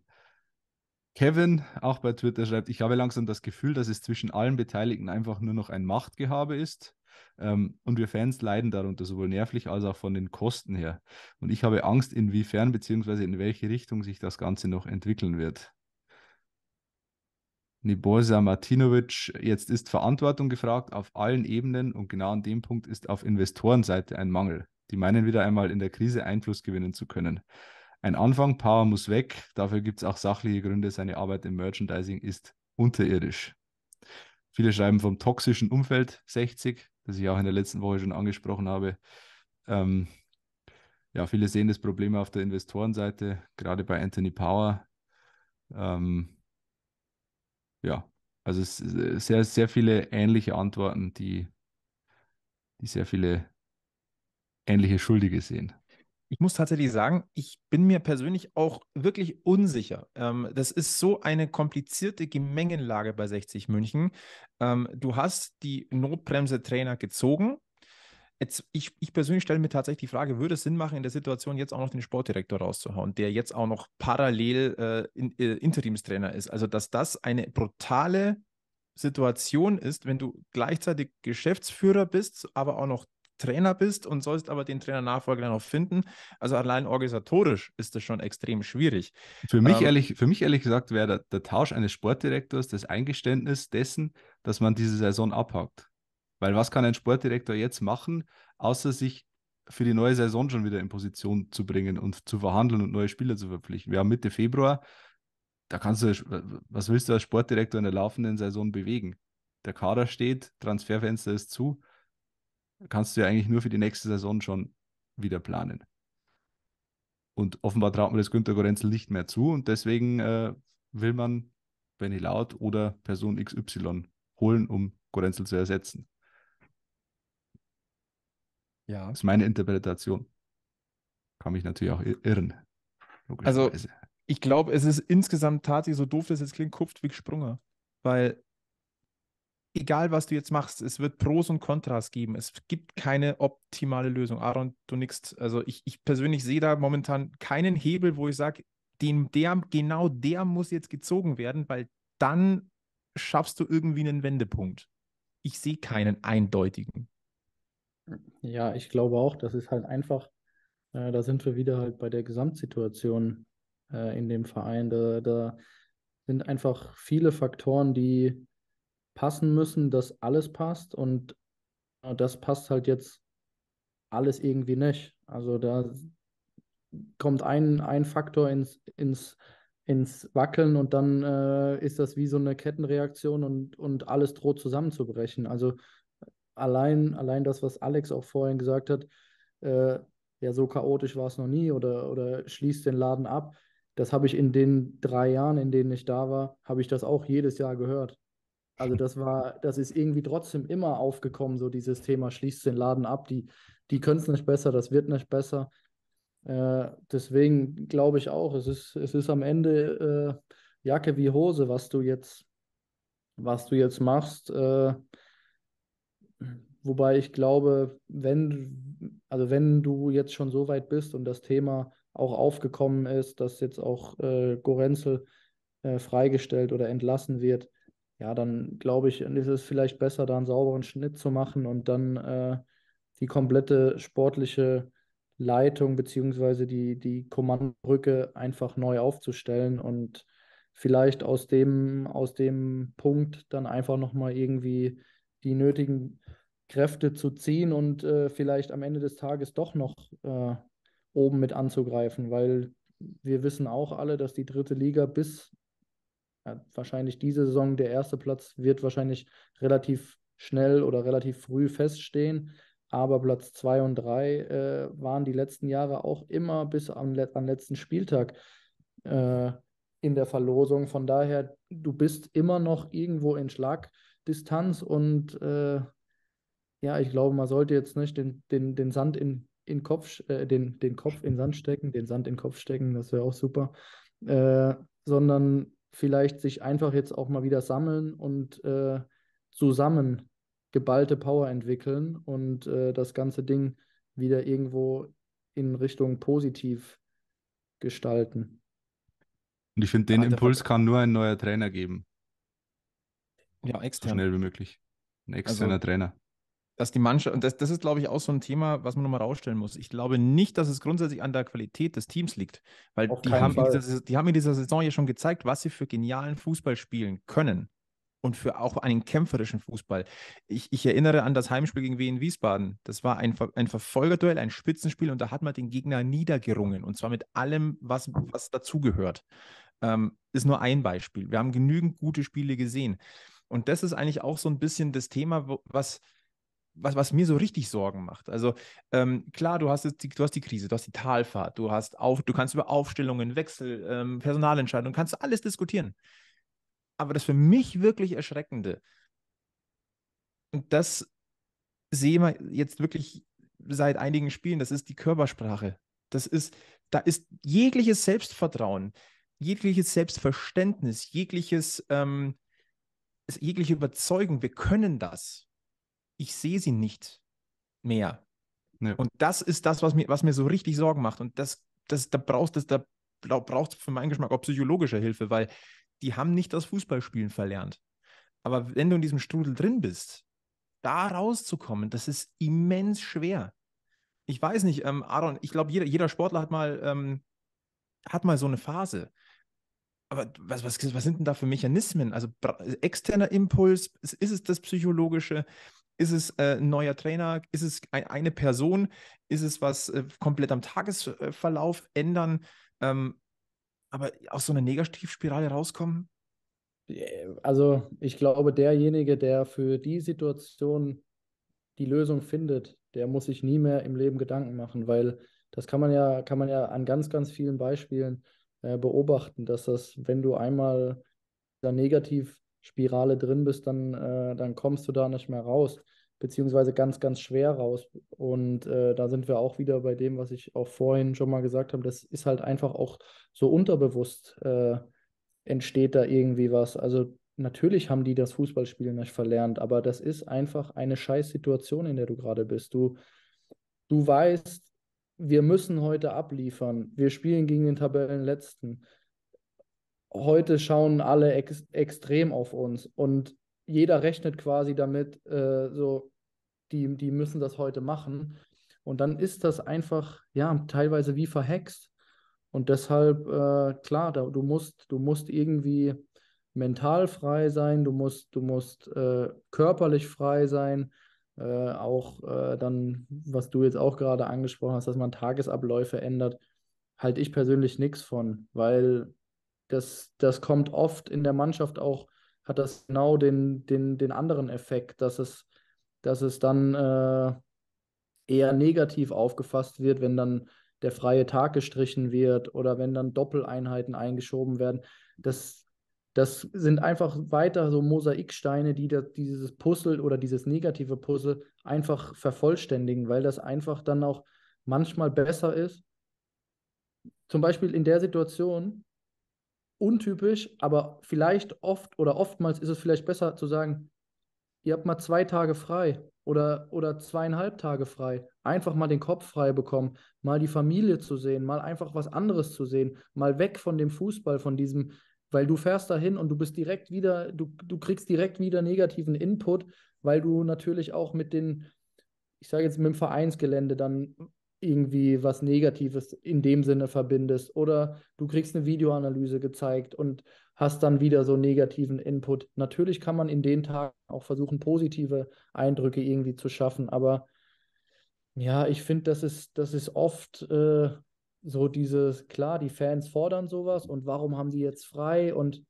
[SPEAKER 2] Kevin, auch bei Twitter, schreibt, ich habe langsam das Gefühl, dass es zwischen allen Beteiligten einfach nur noch ein Machtgehabe ist. Ähm, und wir Fans leiden darunter, sowohl nervlich als auch von den Kosten her. Und ich habe Angst, inwiefern bzw. in welche Richtung sich das Ganze noch entwickeln wird. Niborza Martinovic, jetzt ist Verantwortung gefragt auf allen Ebenen und genau an dem Punkt ist auf Investorenseite ein Mangel. Die meinen wieder einmal in der Krise Einfluss gewinnen zu können ein Anfang, Power muss weg. Dafür gibt es auch sachliche Gründe. Seine Arbeit im Merchandising ist unterirdisch. Viele schreiben vom toxischen Umfeld 60, das ich auch in der letzten Woche schon angesprochen habe. Ähm, ja, viele sehen das Problem auf der Investorenseite, gerade bei Anthony Power. Ähm, ja, also es äh, sehr, sehr viele ähnliche Antworten, die, die sehr viele ähnliche Schuldige sehen.
[SPEAKER 1] Ich muss tatsächlich sagen, ich bin mir persönlich auch wirklich unsicher. Ähm, das ist so eine komplizierte Gemengenlage bei 60 München. Ähm, du hast die Notbremse Trainer gezogen. Jetzt, ich, ich, persönlich stelle mir tatsächlich die Frage, würde es Sinn machen, in der Situation jetzt auch noch den Sportdirektor rauszuhauen, der jetzt auch noch parallel äh, in, äh, Interimstrainer ist? Also, dass das eine brutale Situation ist, wenn du gleichzeitig Geschäftsführer bist, aber auch noch Trainer bist und sollst aber den Trainer-Nachfolger dann auch finden. Also allein organisatorisch ist das schon extrem schwierig. Für mich, ähm, ehrlich, für mich ehrlich gesagt wäre der, der, Tausch eines Sportdirektors
[SPEAKER 2] das Eingeständnis dessen, dass man diese Saison abhakt. Weil was kann ein Sportdirektor jetzt machen, außer sich für die neue Saison schon wieder in Position zu bringen und zu verhandeln und neue Spieler zu verpflichten? Wir haben Mitte Februar, da kannst du, was willst du als Sportdirektor in der laufenden Saison bewegen? Der Kader steht, Transferfenster ist zu kannst du ja eigentlich nur für die nächste Saison schon wieder planen. Und offenbar traut man das Günter Gorenzel nicht mehr zu und deswegen äh, will man Benny Laut oder Person XY holen, um Gorenzel zu ersetzen. Ja. Das ist meine Interpretation. Kann mich natürlich auch
[SPEAKER 1] irren. Also, ich glaube, es ist insgesamt tatsächlich so doof, dass jetzt klingt, Kupft wie Sprunger. Weil egal was du jetzt machst, es wird Pros und Kontras geben. Es gibt keine optimale Lösung. Aaron, du nix. Also ich, ich persönlich sehe da momentan keinen Hebel, wo ich sage, den, der, genau der muss jetzt gezogen werden, weil dann schaffst du irgendwie einen Wendepunkt. Ich sehe keinen eindeutigen.
[SPEAKER 3] Ja, ich glaube auch, das ist halt einfach, äh, da sind wir wieder halt bei der Gesamtsituation äh, in dem Verein. Da, da sind einfach viele Faktoren, die passen müssen, dass alles passt und äh, das passt halt jetzt alles irgendwie nicht. Also da kommt ein, ein Faktor ins, ins, ins Wackeln und dann äh, ist das wie so eine Kettenreaktion und, und alles droht zusammenzubrechen. Also äh, allein, allein das, was Alex auch vorhin gesagt hat, äh, ja, so chaotisch war es noch nie oder, oder schließt den Laden ab. Das habe ich in den drei Jahren, in denen ich da war, habe ich das auch jedes Jahr gehört. Also das war, das ist irgendwie trotzdem immer aufgekommen, so dieses Thema, schließt den Laden ab, die, die können es nicht besser, das wird nicht besser. Äh, deswegen glaube ich auch, es ist, es ist am Ende äh, Jacke wie Hose, was du jetzt, was du jetzt machst. Äh, wobei ich glaube, wenn, also wenn du jetzt schon so weit bist und das Thema auch aufgekommen ist, dass jetzt auch äh, Gorenzel äh, freigestellt oder entlassen wird, ja, dann glaube ich, ist es vielleicht besser, da einen sauberen Schnitt zu machen und dann äh, die komplette sportliche Leitung bzw. die, die Kommandobrücke einfach neu aufzustellen und vielleicht aus dem, aus dem Punkt dann einfach nochmal irgendwie die nötigen Kräfte zu ziehen und äh, vielleicht am Ende des Tages doch noch äh, oben mit anzugreifen, weil wir wissen auch alle, dass die dritte Liga bis ja, wahrscheinlich diese Saison der erste Platz wird wahrscheinlich relativ schnell oder relativ früh feststehen. Aber Platz 2 und 3 äh, waren die letzten Jahre auch immer bis am, am letzten Spieltag äh, in der Verlosung. Von daher, du bist immer noch irgendwo in Schlagdistanz und äh, ja, ich glaube, man sollte jetzt nicht den, den, den Sand in, in Kopf, äh, den, den Kopf in Sand stecken, den Sand in Kopf stecken, das wäre auch super, äh, sondern vielleicht sich einfach jetzt auch mal wieder sammeln und äh, zusammen geballte Power entwickeln und äh, das ganze Ding wieder irgendwo in Richtung positiv gestalten.
[SPEAKER 2] Und ich finde, den Alter, Impuls kann nur ein neuer Trainer geben.
[SPEAKER 1] Ja, extern. So schnell wie
[SPEAKER 2] möglich. Ein also externer also, Trainer
[SPEAKER 1] dass die Mannschaft, und das, das ist, glaube ich, auch so ein Thema, was man nochmal rausstellen muss. Ich glaube nicht, dass es grundsätzlich an der Qualität des Teams liegt, weil die haben, dieser, die haben in dieser Saison ja schon gezeigt, was sie für genialen Fußball spielen können und für auch einen kämpferischen Fußball. Ich, ich erinnere an das Heimspiel gegen Wien Wiesbaden. Das war ein, ein Verfolgerduell, ein Spitzenspiel und da hat man den Gegner niedergerungen und zwar mit allem, was, was dazugehört. Ähm, ist nur ein Beispiel. Wir haben genügend gute Spiele gesehen. Und das ist eigentlich auch so ein bisschen das Thema, was was, was mir so richtig Sorgen macht. Also ähm, klar, du hast, jetzt die, du hast die Krise, du hast die Talfahrt, du hast auf, du kannst über Aufstellungen, Wechsel, ähm, Personalentscheidungen, kannst du alles diskutieren. Aber das für mich wirklich Erschreckende, und das sehen wir jetzt wirklich seit einigen Spielen, das ist die Körpersprache. Das ist, da ist jegliches Selbstvertrauen, jegliches Selbstverständnis, jegliches, ähm, jegliche Überzeugung, wir können das ich sehe sie nicht mehr. Ja. Und das ist das, was mir, was mir so richtig Sorgen macht. Und das, das, da brauchst es, da braucht es für meinen Geschmack auch psychologische Hilfe, weil die haben nicht das Fußballspielen verlernt. Aber wenn du in diesem Strudel drin bist, da rauszukommen, das ist immens schwer. Ich weiß nicht, ähm, Aaron, ich glaube, jeder, jeder Sportler hat mal, ähm, hat mal so eine Phase. Aber was, was, was sind denn da für Mechanismen? Also externer Impuls, ist, ist es das Psychologische? Ist es äh, ein neuer Trainer? Ist es ein, eine Person? Ist es was äh, komplett am Tagesverlauf äh, ändern?
[SPEAKER 3] Ähm, aber aus so einer Negativspirale rauskommen? Also ich glaube, derjenige, der für die Situation die Lösung findet, der muss sich nie mehr im Leben Gedanken machen, weil das kann man ja, kann man ja an ganz, ganz vielen Beispielen äh, beobachten, dass das, wenn du einmal da negativ Spirale drin bist, dann, äh, dann kommst du da nicht mehr raus, beziehungsweise ganz, ganz schwer raus. Und äh, da sind wir auch wieder bei dem, was ich auch vorhin schon mal gesagt habe, das ist halt einfach auch so unterbewusst äh, entsteht da irgendwie was. Also natürlich haben die das Fußballspielen nicht verlernt, aber das ist einfach eine scheiß Situation, in der du gerade bist. Du, du weißt, wir müssen heute abliefern. Wir spielen gegen den Tabellenletzten heute schauen alle ex extrem auf uns und jeder rechnet quasi damit, äh, so, die, die müssen das heute machen. Und dann ist das einfach, ja, teilweise wie verhext. Und deshalb, äh, klar, da, du, musst, du musst irgendwie mental frei sein, du musst, du musst äh, körperlich frei sein. Äh, auch äh, dann, was du jetzt auch gerade angesprochen hast, dass man Tagesabläufe ändert, halte ich persönlich nichts von, weil das, das kommt oft in der Mannschaft auch, hat das genau den, den, den anderen Effekt, dass es, dass es dann äh, eher negativ aufgefasst wird, wenn dann der freie Tag gestrichen wird oder wenn dann Doppeleinheiten eingeschoben werden. Das, das sind einfach weiter so Mosaiksteine, die das, dieses Puzzle oder dieses negative Puzzle einfach vervollständigen, weil das einfach dann auch manchmal besser ist. Zum Beispiel in der Situation, untypisch, aber vielleicht oft oder oftmals ist es vielleicht besser zu sagen, ihr habt mal zwei Tage frei oder, oder zweieinhalb Tage frei. Einfach mal den Kopf frei bekommen, mal die Familie zu sehen, mal einfach was anderes zu sehen, mal weg von dem Fußball, von diesem, weil du fährst dahin und du bist direkt wieder, du, du kriegst direkt wieder negativen Input, weil du natürlich auch mit den, ich sage jetzt mit dem Vereinsgelände dann irgendwie was Negatives in dem Sinne verbindest oder du kriegst eine Videoanalyse gezeigt und hast dann wieder so negativen Input. Natürlich kann man in den Tagen auch versuchen, positive Eindrücke irgendwie zu schaffen, aber ja, ich finde, das ist, das ist oft äh, so dieses, klar, die Fans fordern sowas und warum haben die jetzt frei und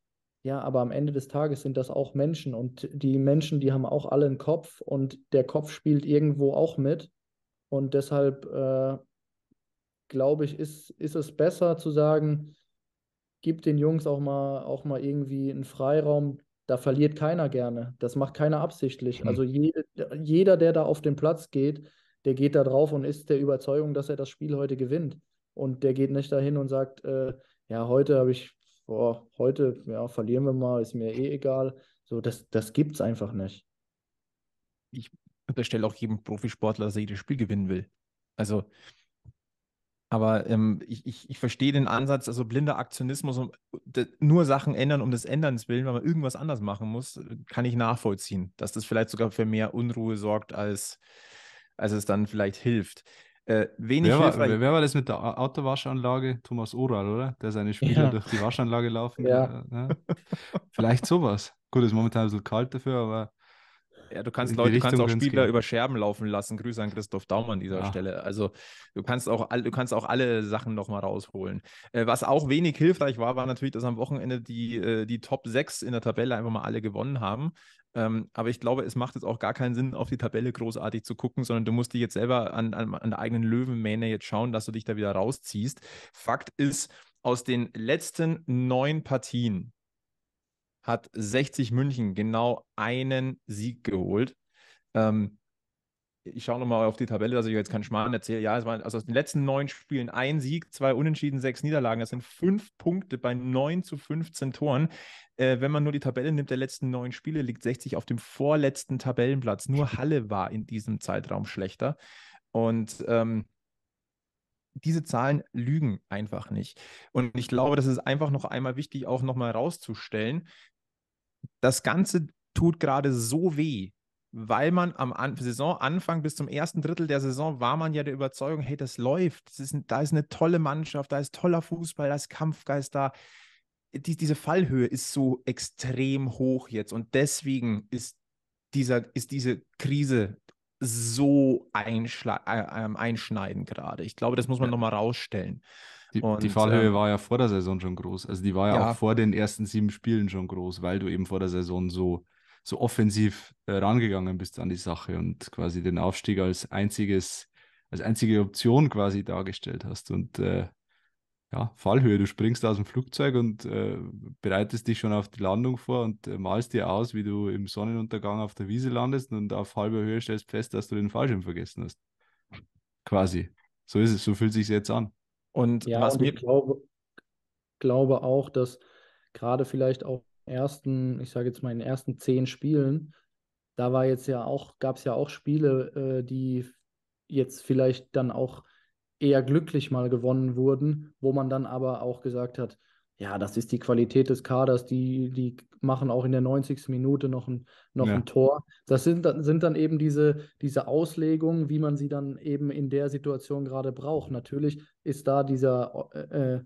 [SPEAKER 3] ja, aber am Ende des Tages sind das auch Menschen und die Menschen, die haben auch alle einen Kopf und der Kopf spielt irgendwo auch mit. Und deshalb äh, glaube ich, ist, ist es besser zu sagen, gib den Jungs auch mal, auch mal irgendwie einen Freiraum. Da verliert keiner gerne. Das macht keiner absichtlich. Mhm. Also je, jeder, der da auf den Platz geht, der geht da drauf und ist der Überzeugung, dass er das Spiel heute gewinnt. Und der geht nicht dahin und sagt, äh, ja, heute habe ich, boah, heute, ja, verlieren wir mal, ist mir eh egal. So, das, das gibt es einfach nicht.
[SPEAKER 1] Ich unterstelle auch jedem Profisportler, dass er jedes Spiel gewinnen will. Also, aber ähm, ich, ich, ich verstehe den Ansatz, also blinder Aktionismus und nur Sachen ändern um des Änderns willen, weil man irgendwas anders machen muss, kann ich nachvollziehen, dass das vielleicht sogar für mehr Unruhe sorgt, als, als es dann vielleicht hilft. Äh, wenig wer, war, wer, wer war das mit der Autowaschanlage? Thomas
[SPEAKER 2] Oral, oder? Der seine Spieler ja. durch die Waschanlage laufen. Ja. ja. Äh, ne? Vielleicht sowas. Gut, ist momentan ein bisschen kalt dafür, aber ja, du kannst Leute, du kannst auch Spieler gehen. über
[SPEAKER 1] Scherben laufen lassen. Grüße an Christoph Daum an dieser ja. Ah. Stelle. Also du kannst auch du kannst auch alle Sachen nochmal rausholen. Äh, was auch wenig hilfreich war, war natürlich, dass am Wochenende die, äh, die Top 6 in der Tabelle einfach mal alle gewonnen haben. Ähm, aber ich glaube, es macht jetzt auch gar keinen Sinn, auf die Tabelle großartig zu gucken, sondern du musst dich jetzt selber an, an, an der eigenen Löwenmähne jetzt schauen, dass du dich da wieder rausziehst. Fakt ist, aus den letzten neun Partien hat 60 München genau einen Sieg geholt. Ähm, ich schaue nochmal auf die Tabelle, dass ich jetzt keinen Schmarrn erzähle. Ja, es waren also aus den letzten neun Spielen ein Sieg, zwei Unentschieden, sechs Niederlagen. Das sind fünf Punkte bei neun zu 15 Toren. Äh, wenn man nur die Tabelle nimmt der letzten neun Spiele, liegt 60 auf dem vorletzten Tabellenplatz. Nur Halle war in diesem Zeitraum schlechter. Und ähm, diese Zahlen lügen einfach nicht. Und ich glaube, das ist einfach noch einmal wichtig, auch nochmal herauszustellen, das Ganze tut gerade so weh, weil man am An Saisonanfang bis zum ersten Drittel der Saison war man ja der Überzeugung, hey, das läuft, das ist, da ist eine tolle Mannschaft, da ist toller Fußball, da ist Kampfgeist da. Die, diese Fallhöhe ist so extrem hoch jetzt und deswegen ist, dieser, ist diese Krise so äh, ähm, einschneidend gerade. Ich glaube, das muss man ja. nochmal rausstellen. Die, und, die Fallhöhe äh,
[SPEAKER 2] war ja vor der Saison schon groß. Also die war ja, ja, auch vor den ersten sieben Spielen schon groß, weil du eben vor der Saison so, so offensiv äh, rangegangen bist an die Sache und quasi den Aufstieg als einziges, als einzige Option quasi dargestellt hast. Und äh, ja, Fallhöhe, du springst aus dem Flugzeug und äh, bereitest dich schon auf die Landung vor und äh, malst dir aus, wie du im Sonnenuntergang auf der Wiese landest und auf halber Höhe stellst fest, dass du den Fallschirm vergessen hast. Quasi. So ist es, so fühlt es sich jetzt an.
[SPEAKER 3] Und ja, was und mir ich glaube, glaube auch, dass gerade vielleicht auch ersten, ich sage jetzt mal in den ersten zehn Spielen, da war jetzt ja auch, gab es ja auch Spiele, äh, die jetzt vielleicht dann auch eher glücklich mal gewonnen wurden, wo man dann aber auch gesagt hat, ja, das ist die Qualität des Kaders, die, die machen auch in der 90. Minute noch ein, noch ja. ein Tor. Das sind, sind dann eben diese, diese Auslegungen, wie man sie dann eben in der Situation gerade braucht. Natürlich ist da dieser, äh, äh,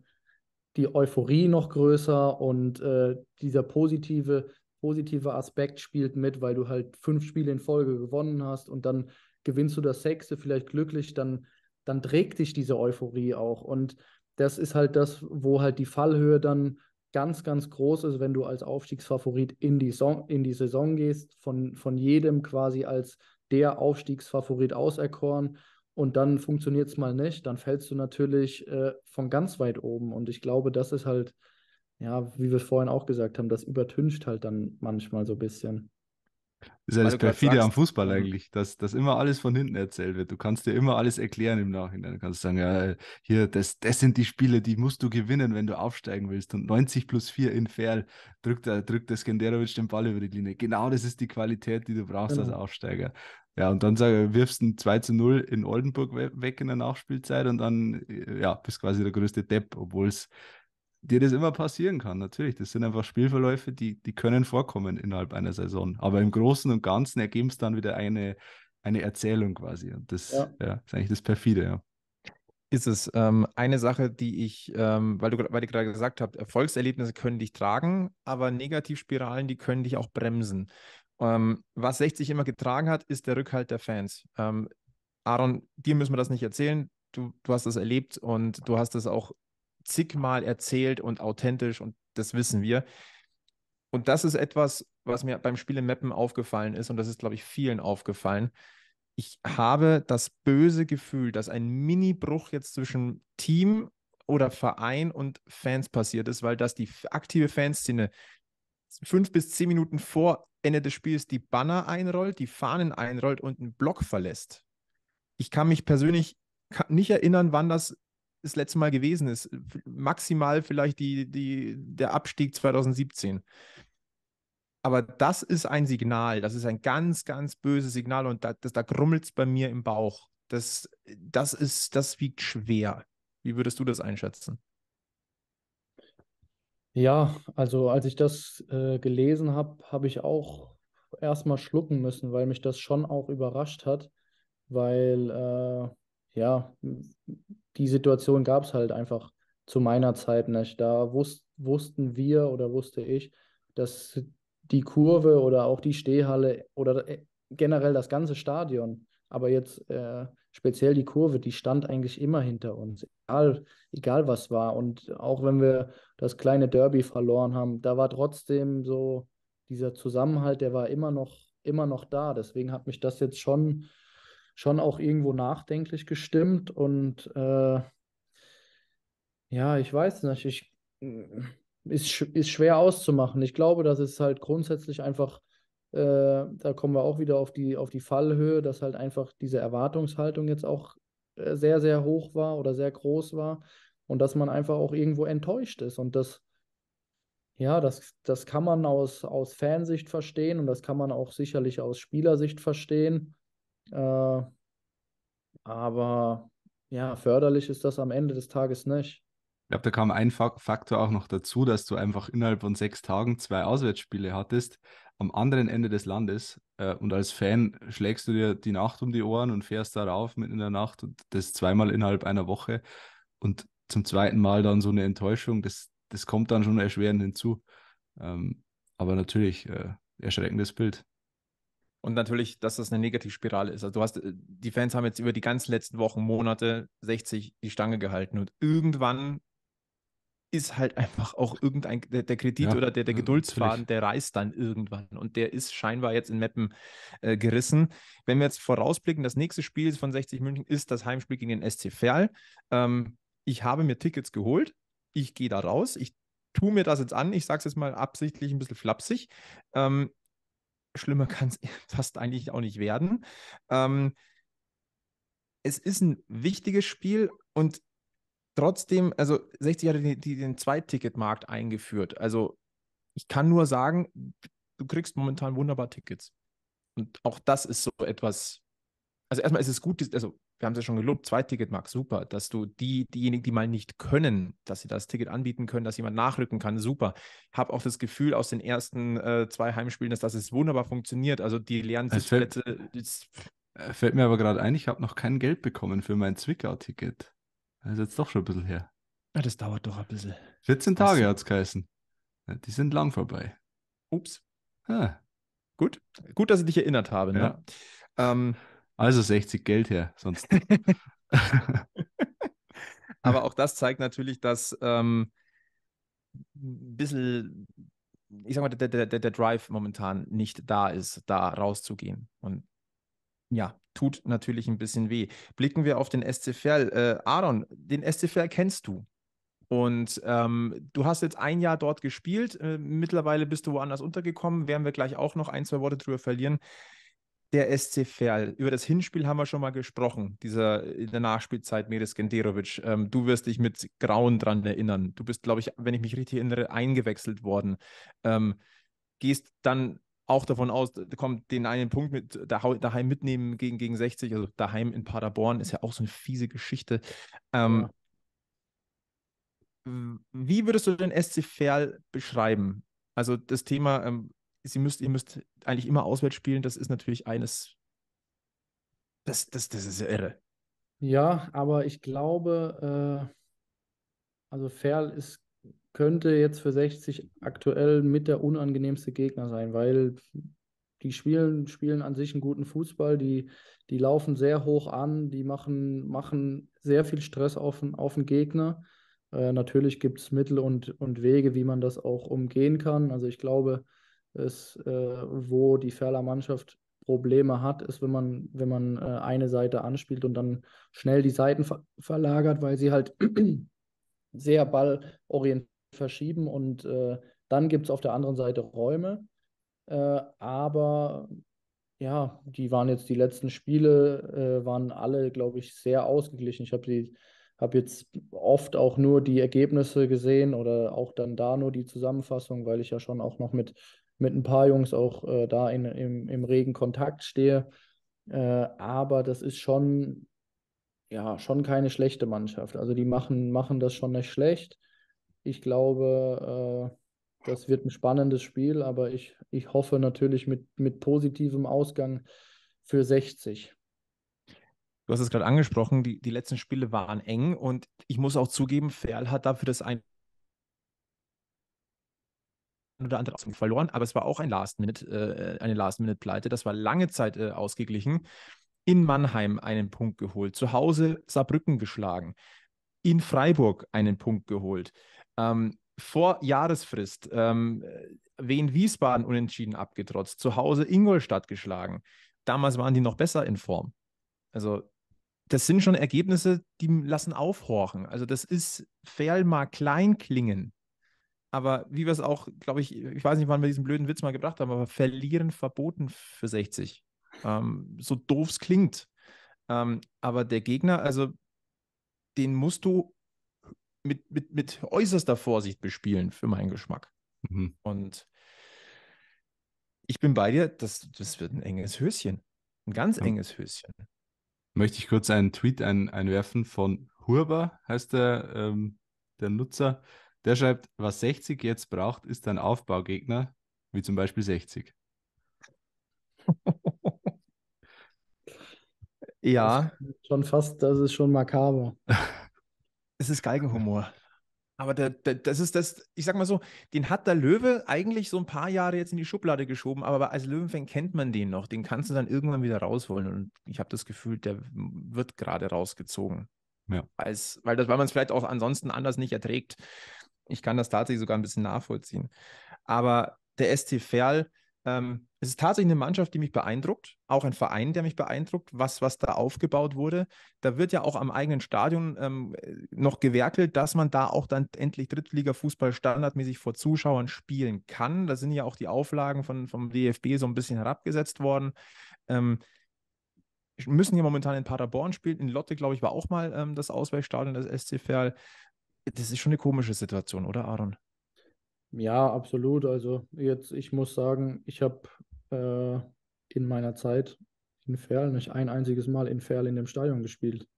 [SPEAKER 3] die Euphorie noch größer und äh, dieser positive, positive Aspekt spielt mit, weil du halt fünf Spiele in Folge gewonnen hast und dann gewinnst du das sechste, vielleicht glücklich, dann, dann trägt dich diese Euphorie auch. Und das ist halt das, wo halt die Fallhöhe dann ganz, ganz groß ist, wenn du als Aufstiegsfavorit in die, so in die Saison gehst, von, von jedem quasi als der Aufstiegsfavorit auserkoren und dann funktioniert es mal nicht, dann fällst du natürlich äh, von ganz weit oben. Und ich glaube, das ist halt, ja, wie wir vorhin auch gesagt haben, das übertüncht halt dann manchmal so ein bisschen. Das ist ja das Perfide sagst, am
[SPEAKER 2] Fußball mhm. eigentlich, dass, dass immer alles von hinten erzählt wird. Du kannst dir immer alles erklären im Nachhinein. Du kannst sagen, ja, hier, das, das sind die Spiele, die musst du gewinnen, wenn du aufsteigen willst. Und 90 plus 4 in Ferl drückt, drückt der Skenderovic den Ball über die Linie. Genau das ist die Qualität, die du brauchst genau. als Aufsteiger. Ja, und dann sag, wirfst ein 2 zu 0 in Oldenburg weg in der Nachspielzeit und dann äh, ja, bist quasi der größte Depp, obwohl es dir das immer passieren kann, natürlich. Das sind einfach Spielverläufe, die, die können vorkommen innerhalb einer Saison. Aber im Großen und Ganzen ergeben es dann wieder eine, eine Erzählung quasi.
[SPEAKER 1] Und das ja. Ja,
[SPEAKER 2] ist eigentlich das Perfide, ja.
[SPEAKER 1] Ist es. Ähm, eine Sache, die ich, ähm, weil, du, weil ihr gerade gesagt hast, Erfolgserlebnisse können dich tragen, aber Negativspiralen, die können dich auch bremsen. Ähm, was 60 immer getragen hat, ist der Rückhalt der Fans. Ähm, Aaron, dir müssen wir das nicht erzählen. Du, du hast das erlebt und du hast das auch zigmal erzählt und authentisch und das wissen wir. Und das ist etwas, was mir beim Spiel im Mappen aufgefallen ist und das ist, glaube ich, vielen aufgefallen. Ich habe das böse Gefühl, dass ein Mini-Bruch jetzt zwischen Team oder Verein und Fans passiert ist, weil das die aktive Fanszene fünf bis zehn Minuten vor Ende des Spiels die Banner einrollt, die Fahnen einrollt und einen Block verlässt. Ich kann mich persönlich nicht erinnern, wann das das letzte Mal gewesen ist. Maximal vielleicht die, die, der Abstieg 2017. Aber das ist ein Signal, das ist ein ganz, ganz böses Signal und da, da grummelt es bei mir im Bauch. Das, das ist, das wiegt schwer. Wie würdest du das einschätzen?
[SPEAKER 3] Ja, also als ich das äh, gelesen habe, habe ich auch erstmal schlucken müssen, weil mich das schon auch überrascht hat, weil äh, ja, die Situation gab es halt einfach zu meiner Zeit nicht. Da wus wussten wir oder wusste ich, dass die Kurve oder auch die Stehhalle oder äh, generell das ganze Stadion, aber jetzt äh, speziell die Kurve, die stand eigentlich immer hinter uns, egal, egal was war. Und auch wenn wir das kleine Derby verloren haben, da war trotzdem so dieser Zusammenhalt, der war immer noch, immer noch da. Deswegen hat mich das jetzt schon schon auch irgendwo nachdenklich gestimmt und äh, ja, ich weiß nicht, ich, äh, ist, ist schwer auszumachen. Ich glaube, dass es halt grundsätzlich einfach, äh, da kommen wir auch wieder auf die, auf die Fallhöhe, dass halt einfach diese Erwartungshaltung jetzt auch äh, sehr, sehr hoch war oder sehr groß war und dass man einfach auch irgendwo enttäuscht ist und das ja, das, das kann man aus, aus Fansicht verstehen und das kann man auch sicherlich aus Spielersicht verstehen. Äh, aber ja, förderlich ist das am Ende des Tages nicht.
[SPEAKER 2] Ich glaube, da kam ein Faktor auch noch dazu, dass du einfach innerhalb von sechs Tagen zwei Auswärtsspiele hattest am anderen Ende des Landes. Äh, und als Fan schlägst du dir die Nacht um die Ohren und fährst darauf mitten in der Nacht und das zweimal innerhalb einer Woche. Und zum zweiten Mal dann so eine Enttäuschung, das, das kommt dann schon erschwerend hinzu. Ähm, aber natürlich, äh, erschreckendes Bild.
[SPEAKER 1] Und natürlich, dass das eine Negativspirale ist. Also du hast, äh, die Fans haben jetzt über die ganzen letzten Wochen, Monate 60 die Stange gehalten. Und irgendwann ist halt einfach auch irgendein, der, der Kredit ja, oder der, der Geduldsfaden, natürlich. der reißt dann irgendwann. Und der ist scheinbar jetzt in Meppen äh, gerissen. Wenn wir jetzt vorausblicken, das nächste Spiel von 60 München ist das Heimspiel gegen den SC Verl. Ähm, ich habe mir Tickets geholt. Ich gehe da raus. Ich tue mir das jetzt an. Ich sage es jetzt mal absichtlich ein bisschen flapsig. Ähm, schlimmer kann es fast eigentlich auch nicht werden. Ähm, es ist ein wichtiges Spiel und trotzdem, also 60 hat den, den Zweiticketmarkt eingeführt. Also ich kann nur sagen, du kriegst momentan wunderbar Tickets. Und auch das ist so etwas. Also erstmal ist es gut, also wir haben es ja schon gelobt, zwei Zweiticketmarkt, super, dass du die, diejenigen, die mal nicht können, dass sie das Ticket anbieten können, dass jemand nachrücken kann, super. Ich Habe auch das Gefühl aus den ersten äh, zwei Heimspielen, dass das ist wunderbar funktioniert. Also die leeren Sitzplätze. Fällt, äh, fällt,
[SPEAKER 2] mir aber gerade ein, ich habe noch kein Geld bekommen für mein Zwickau-Ticket. Das ist jetzt doch schon ein bisschen her.
[SPEAKER 1] Ja, ah, das dauert doch ein
[SPEAKER 3] bisschen.
[SPEAKER 2] 14 Tage hat es geheißen. Die sind lang vorbei. Ups. Ah.
[SPEAKER 1] Gut. Gut, dass ich dich erinnert habe. Ne? Ja. Ähm, also 60 Geld her, sonst. Aber auch das zeigt natürlich, dass ähm, ein bisschen, ich sag mal, der, der, der Drive momentan nicht da ist, da rauszugehen. Und ja, tut natürlich ein bisschen weh. Blicken wir auf den SCFL. Äh, Aaron, den SCFL kennst du. Und ähm, du hast jetzt ein Jahr dort gespielt. Äh, mittlerweile bist du woanders untergekommen. Werden wir gleich auch noch ein, zwei Worte drüber verlieren der SC Verl. Über das Hinspiel haben wir schon mal gesprochen, dieser äh, in der Nachspielzeit Meres Genderovic. Ähm, du wirst dich mit Grauen dran erinnern. Du bist, glaube ich, wenn ich mich richtig erinnere, eingewechselt worden. Ähm, gehst dann auch davon aus, kommt den einen Punkt mit daheim mitnehmen gegen, gegen 60, also daheim in Paderborn, ist ja auch so eine fiese Geschichte. Ähm, ja. Wie würdest du den SC Verl beschreiben? Also das Thema, ähm, sie müsst, ihr müsst eigentlich immer auswärts spielen. Das ist natürlich eines. Das, das, das ist
[SPEAKER 3] ja irre. Ja, aber ich glaube, äh, also Ferl ist, könnte jetzt für 60 aktuell mit der unangenehmste Gegner sein, weil die spielen, spielen an sich einen guten Fußball, die, die laufen sehr hoch an, die machen, machen sehr viel Stress auf den, auf den Gegner. Äh, natürlich gibt es Mittel und, und Wege, wie man das auch umgehen kann. Also ich glaube, ist, äh, wo die Ferler Mannschaft Probleme hat, ist, wenn man, wenn man äh, eine Seite anspielt und dann schnell die Seiten ver verlagert, weil sie halt sehr ballorientiert verschieben und äh, dann gibt es auf der anderen Seite Räume. Äh, aber ja, die waren jetzt die letzten Spiele, äh, waren alle, glaube ich, sehr ausgeglichen. Ich habe sie habe jetzt oft auch nur die Ergebnisse gesehen oder auch dann da nur die Zusammenfassung, weil ich ja schon auch noch mit mit ein paar Jungs auch äh, da in, im, im regen Kontakt stehe. Äh, aber das ist schon, ja, schon keine schlechte Mannschaft. Also die machen, machen das schon nicht schlecht. Ich glaube, äh, das wird ein spannendes Spiel, aber ich, ich hoffe natürlich mit, mit positivem Ausgang für 60.
[SPEAKER 1] Du hast es gerade angesprochen, die, die letzten Spiele waren eng und ich muss auch zugeben, Ferl hat dafür das ein oder andere verloren, aber es war auch ein Last Minute, äh, eine Last-Minute-Pleite. Das war lange Zeit äh, ausgeglichen. In Mannheim einen Punkt geholt, zu Hause Saarbrücken geschlagen, in Freiburg einen Punkt geholt, ähm, vor Jahresfrist ähm, Wien Wiesbaden unentschieden abgetrotzt, zu Hause Ingolstadt geschlagen. Damals waren die noch besser in Form. Also das sind schon Ergebnisse, die lassen aufhorchen. Also das ist Fährl mal klein klingen, aber wie wir es auch, glaube ich, ich weiß nicht, wann wir diesen blöden Witz mal gebracht haben, aber verlieren verboten für 60. Ähm, so doof es klingt. Ähm, aber der Gegner, also den musst du mit, mit, mit äußerster Vorsicht bespielen, für meinen Geschmack. Mhm. Und ich bin bei dir, das, das wird ein enges Höschen. Ein ganz ja. enges Höschen. Möchte
[SPEAKER 2] ich kurz einen Tweet ein, einwerfen von
[SPEAKER 1] Hurber, heißt der, ähm, der Nutzer
[SPEAKER 2] der schreibt, was 60 jetzt braucht, ist ein Aufbaugegner, wie zum Beispiel 60.
[SPEAKER 3] ja. Das ist schon fast, das ist schon makaber. es ist Geigenhumor.
[SPEAKER 1] Aber der, der, das ist das, ich sag mal so, den hat der Löwe eigentlich so ein paar Jahre jetzt in die Schublade geschoben, aber als Löwenfan kennt man den noch. Den kannst du dann irgendwann wieder rausholen. Und ich habe das Gefühl, der wird gerade rausgezogen. Ja. Als, weil weil man es vielleicht auch ansonsten anders nicht erträgt, ich kann das tatsächlich sogar ein bisschen nachvollziehen. Aber der ST Verl, ähm, es ist tatsächlich eine Mannschaft, die mich beeindruckt, auch ein Verein, der mich beeindruckt, was, was da aufgebaut wurde. Da wird ja auch am eigenen Stadion ähm, noch gewerkelt, dass man da auch dann endlich Drittliga-Fußball standardmäßig vor Zuschauern spielen kann. Da sind ja auch die Auflagen von, vom DFB so ein bisschen herabgesetzt worden. Ähm, müssen hier momentan in Paderborn spielen. In Lotte, glaube ich, war auch mal ähm, das Ausweichstadion des SC Verl das ist schon eine komische Situation, oder Aaron?
[SPEAKER 3] Ja, absolut. Also jetzt, ich muss sagen, ich habe äh, in meiner Zeit in Ferl nicht ein einziges Mal in Ferl in dem Stadion gespielt.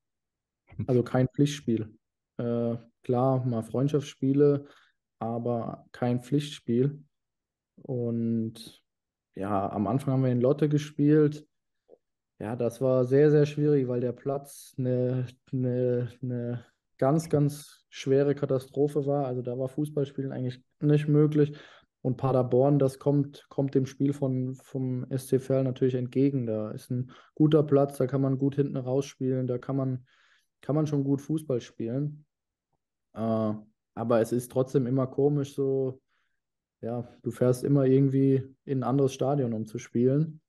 [SPEAKER 3] Hm. Also kein Pflichtspiel. Äh, klar, mal Freundschaftsspiele, aber kein Pflichtspiel. Und ja, am Anfang haben wir in Lotte gespielt. Ja, das war sehr, sehr schwierig, weil der Platz eine, eine, eine ganz, ganz schwere Katastrophe war. Also da war Fußballspielen eigentlich nicht möglich. Und Paderborn, das kommt, kommt dem Spiel von, vom SC Verl natürlich entgegen. Da ist ein guter Platz, da kann man gut hinten rausspielen, da kann man, kann man schon gut Fußball spielen. Äh, aber es ist trotzdem immer komisch so, ja, du fährst immer irgendwie in ein anderes Stadion, um zu spielen.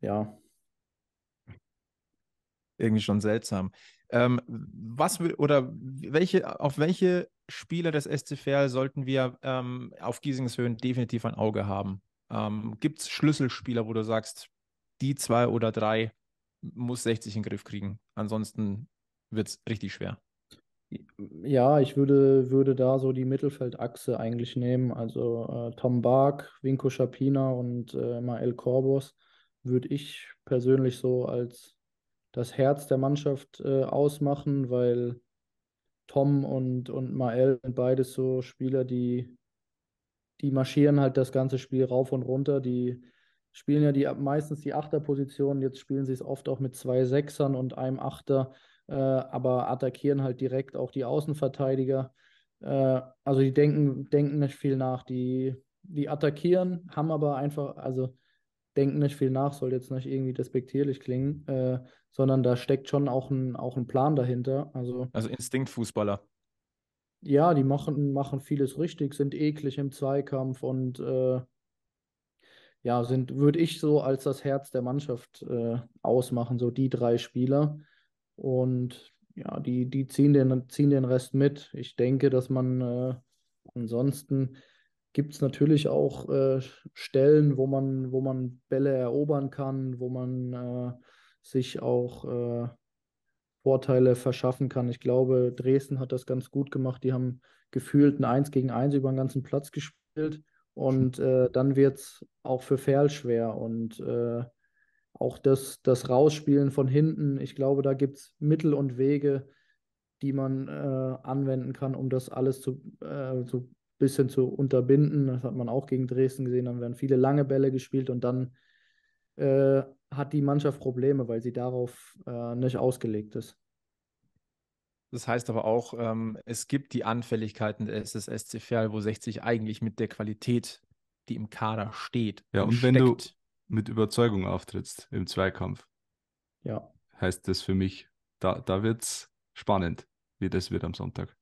[SPEAKER 3] Ja.
[SPEAKER 1] Irgendwie schon seltsam. Ähm, was oder welche, auf welche Spieler des SC sollten wir ähm, auf Giesingshöhen definitiv ein Auge haben? Ähm, Gibt es Schlüsselspieler, wo du sagst, die zwei oder drei muss 60 in den Griff kriegen? Ansonsten wird es richtig schwer.
[SPEAKER 3] Ja, ich würde, würde da so die Mittelfeldachse eigentlich nehmen. Also äh, Tom Bark, Vinko Schapina und äh, Mael Korbos würde ich persönlich so als das Herz der Mannschaft äh, ausmachen, weil Tom und, und Mael sind beides so Spieler, die, die marschieren halt das ganze Spiel rauf und runter. Die spielen ja die, meistens die Achterposition, jetzt spielen sie es oft auch mit zwei Sechsern und einem Achter, äh, aber attackieren halt direkt auch die Außenverteidiger. Äh, also die denken, denken nicht viel nach. Die, die attackieren, haben aber einfach, also denken nicht viel nach, soll jetzt nicht irgendwie despektierlich klingen, äh, sondern da steckt schon auch ein, auch ein Plan dahinter. Also,
[SPEAKER 1] also Instinktfußballer.
[SPEAKER 3] Ja, die machen, machen vieles richtig, sind eklig im Zweikampf und äh, ja, sind, würde ich so als das Herz der Mannschaft äh, ausmachen, so die drei Spieler. Und ja, die, die ziehen den, ziehen den Rest mit. Ich denke, dass man äh, ansonsten gibt es natürlich auch äh, Stellen, wo man, wo man Bälle erobern kann, wo man äh, sich auch äh, Vorteile verschaffen kann. Ich glaube, Dresden hat das ganz gut gemacht. Die haben gefühlt ein 1 gegen 1 über den ganzen Platz gespielt. Und äh, dann wird es auch für Ferl schwer. Und äh, auch das, das Rausspielen von hinten, ich glaube, da gibt es Mittel und Wege, die man äh, anwenden kann, um das alles zu, zu bisschen zu unterbinden. Das hat man auch gegen Dresden gesehen. Dann werden viele lange Bälle gespielt und dann äh, hat die Mannschaft Probleme, weil sie darauf äh, nicht ausgelegt ist.
[SPEAKER 1] Das heißt aber auch, ähm, es gibt die Anfälligkeiten des SSC Verl, wo 60 eigentlich mit der Qualität, die im Kader steht. Ja, und steckt.
[SPEAKER 2] wenn du mit Überzeugung auftrittst im Zweikampf, ja. heißt das für mich, da, da wird es spannend, wie das wird am Sonntag.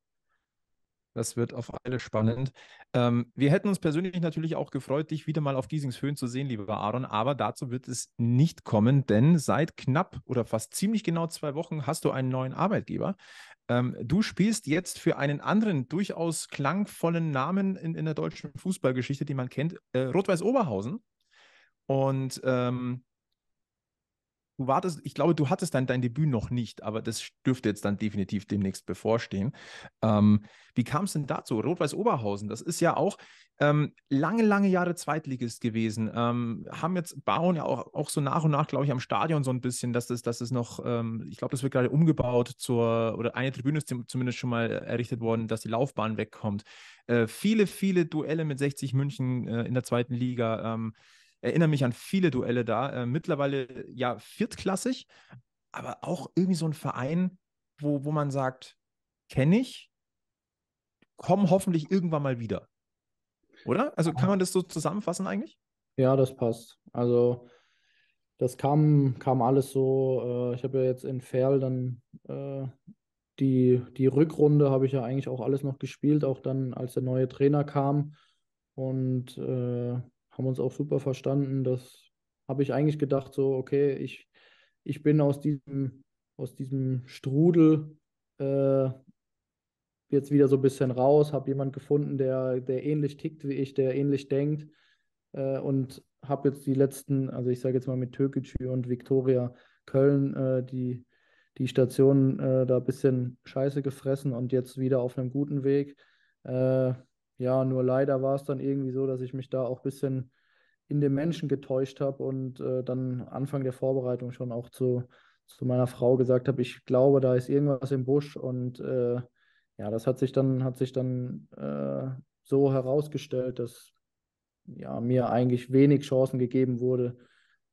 [SPEAKER 1] Das wird auf alle spannend. Ähm, wir hätten uns persönlich natürlich auch gefreut, dich wieder mal auf Giesingshöhen zu sehen, lieber Aaron, aber dazu wird es nicht kommen, denn seit knapp oder fast ziemlich genau zwei Wochen hast du einen neuen Arbeitgeber. Ähm, du spielst jetzt für einen anderen, durchaus klangvollen Namen in, in der deutschen Fußballgeschichte, die man kennt, äh, Rot-Weiß Oberhausen. Und ähm, du wartest, ich glaube, du hattest dann dein Debüt noch nicht, aber das dürfte jetzt dann definitiv demnächst bevorstehen. Ähm, wie kam es denn dazu? Rot-Weiß Oberhausen, das ist ja auch ähm, lange, lange Jahre Zweitligist gewesen. Ähm, haben jetzt, bauen ja auch, auch so nach und nach, glaube ich, am Stadion so ein bisschen, dass das, dass das noch, ähm, ich glaube, das wird gerade umgebaut zur, oder eine Tribüne ist zumindest schon mal äh, errichtet worden, dass die Laufbahn wegkommt. Äh, viele, viele Duelle mit 60 München äh, in der zweiten Liga ähm, erinnere mich an viele Duelle da. Äh, mittlerweile ja viertklassig, aber auch irgendwie so ein Verein, wo, wo man sagt, kenne ich,
[SPEAKER 3] komm hoffentlich irgendwann mal wieder. Oder? Also kann man das so zusammenfassen eigentlich? Ja, das passt. Also das kam, kam alles so. Äh, ich habe ja jetzt in Ferl dann äh, die, die Rückrunde habe ich ja eigentlich auch alles noch gespielt, auch dann als der neue Trainer kam. Und äh, haben uns auch super verstanden. Das habe ich eigentlich gedacht, so, okay, ich, ich bin aus diesem, aus diesem Strudel äh, jetzt wieder so ein bisschen raus, habe jemanden gefunden, der, der ähnlich tickt wie ich, der ähnlich denkt äh, und habe jetzt die letzten, also ich sage jetzt mal mit Türkgücü und Viktoria Köln, äh, die, die Stationen äh, da ein bisschen scheiße gefressen und jetzt wieder auf einem guten Weg. Äh, ja, nur leider war es dann irgendwie so, dass ich mich da auch ein bisschen in den Menschen getäuscht habe und äh, dann Anfang der Vorbereitung schon auch zu, zu meiner Frau gesagt habe, ich glaube, da ist irgendwas im Busch und äh, ja, das hat sich dann, hat sich dann äh, so herausgestellt, dass ja, mir eigentlich wenig Chancen gegeben wurde,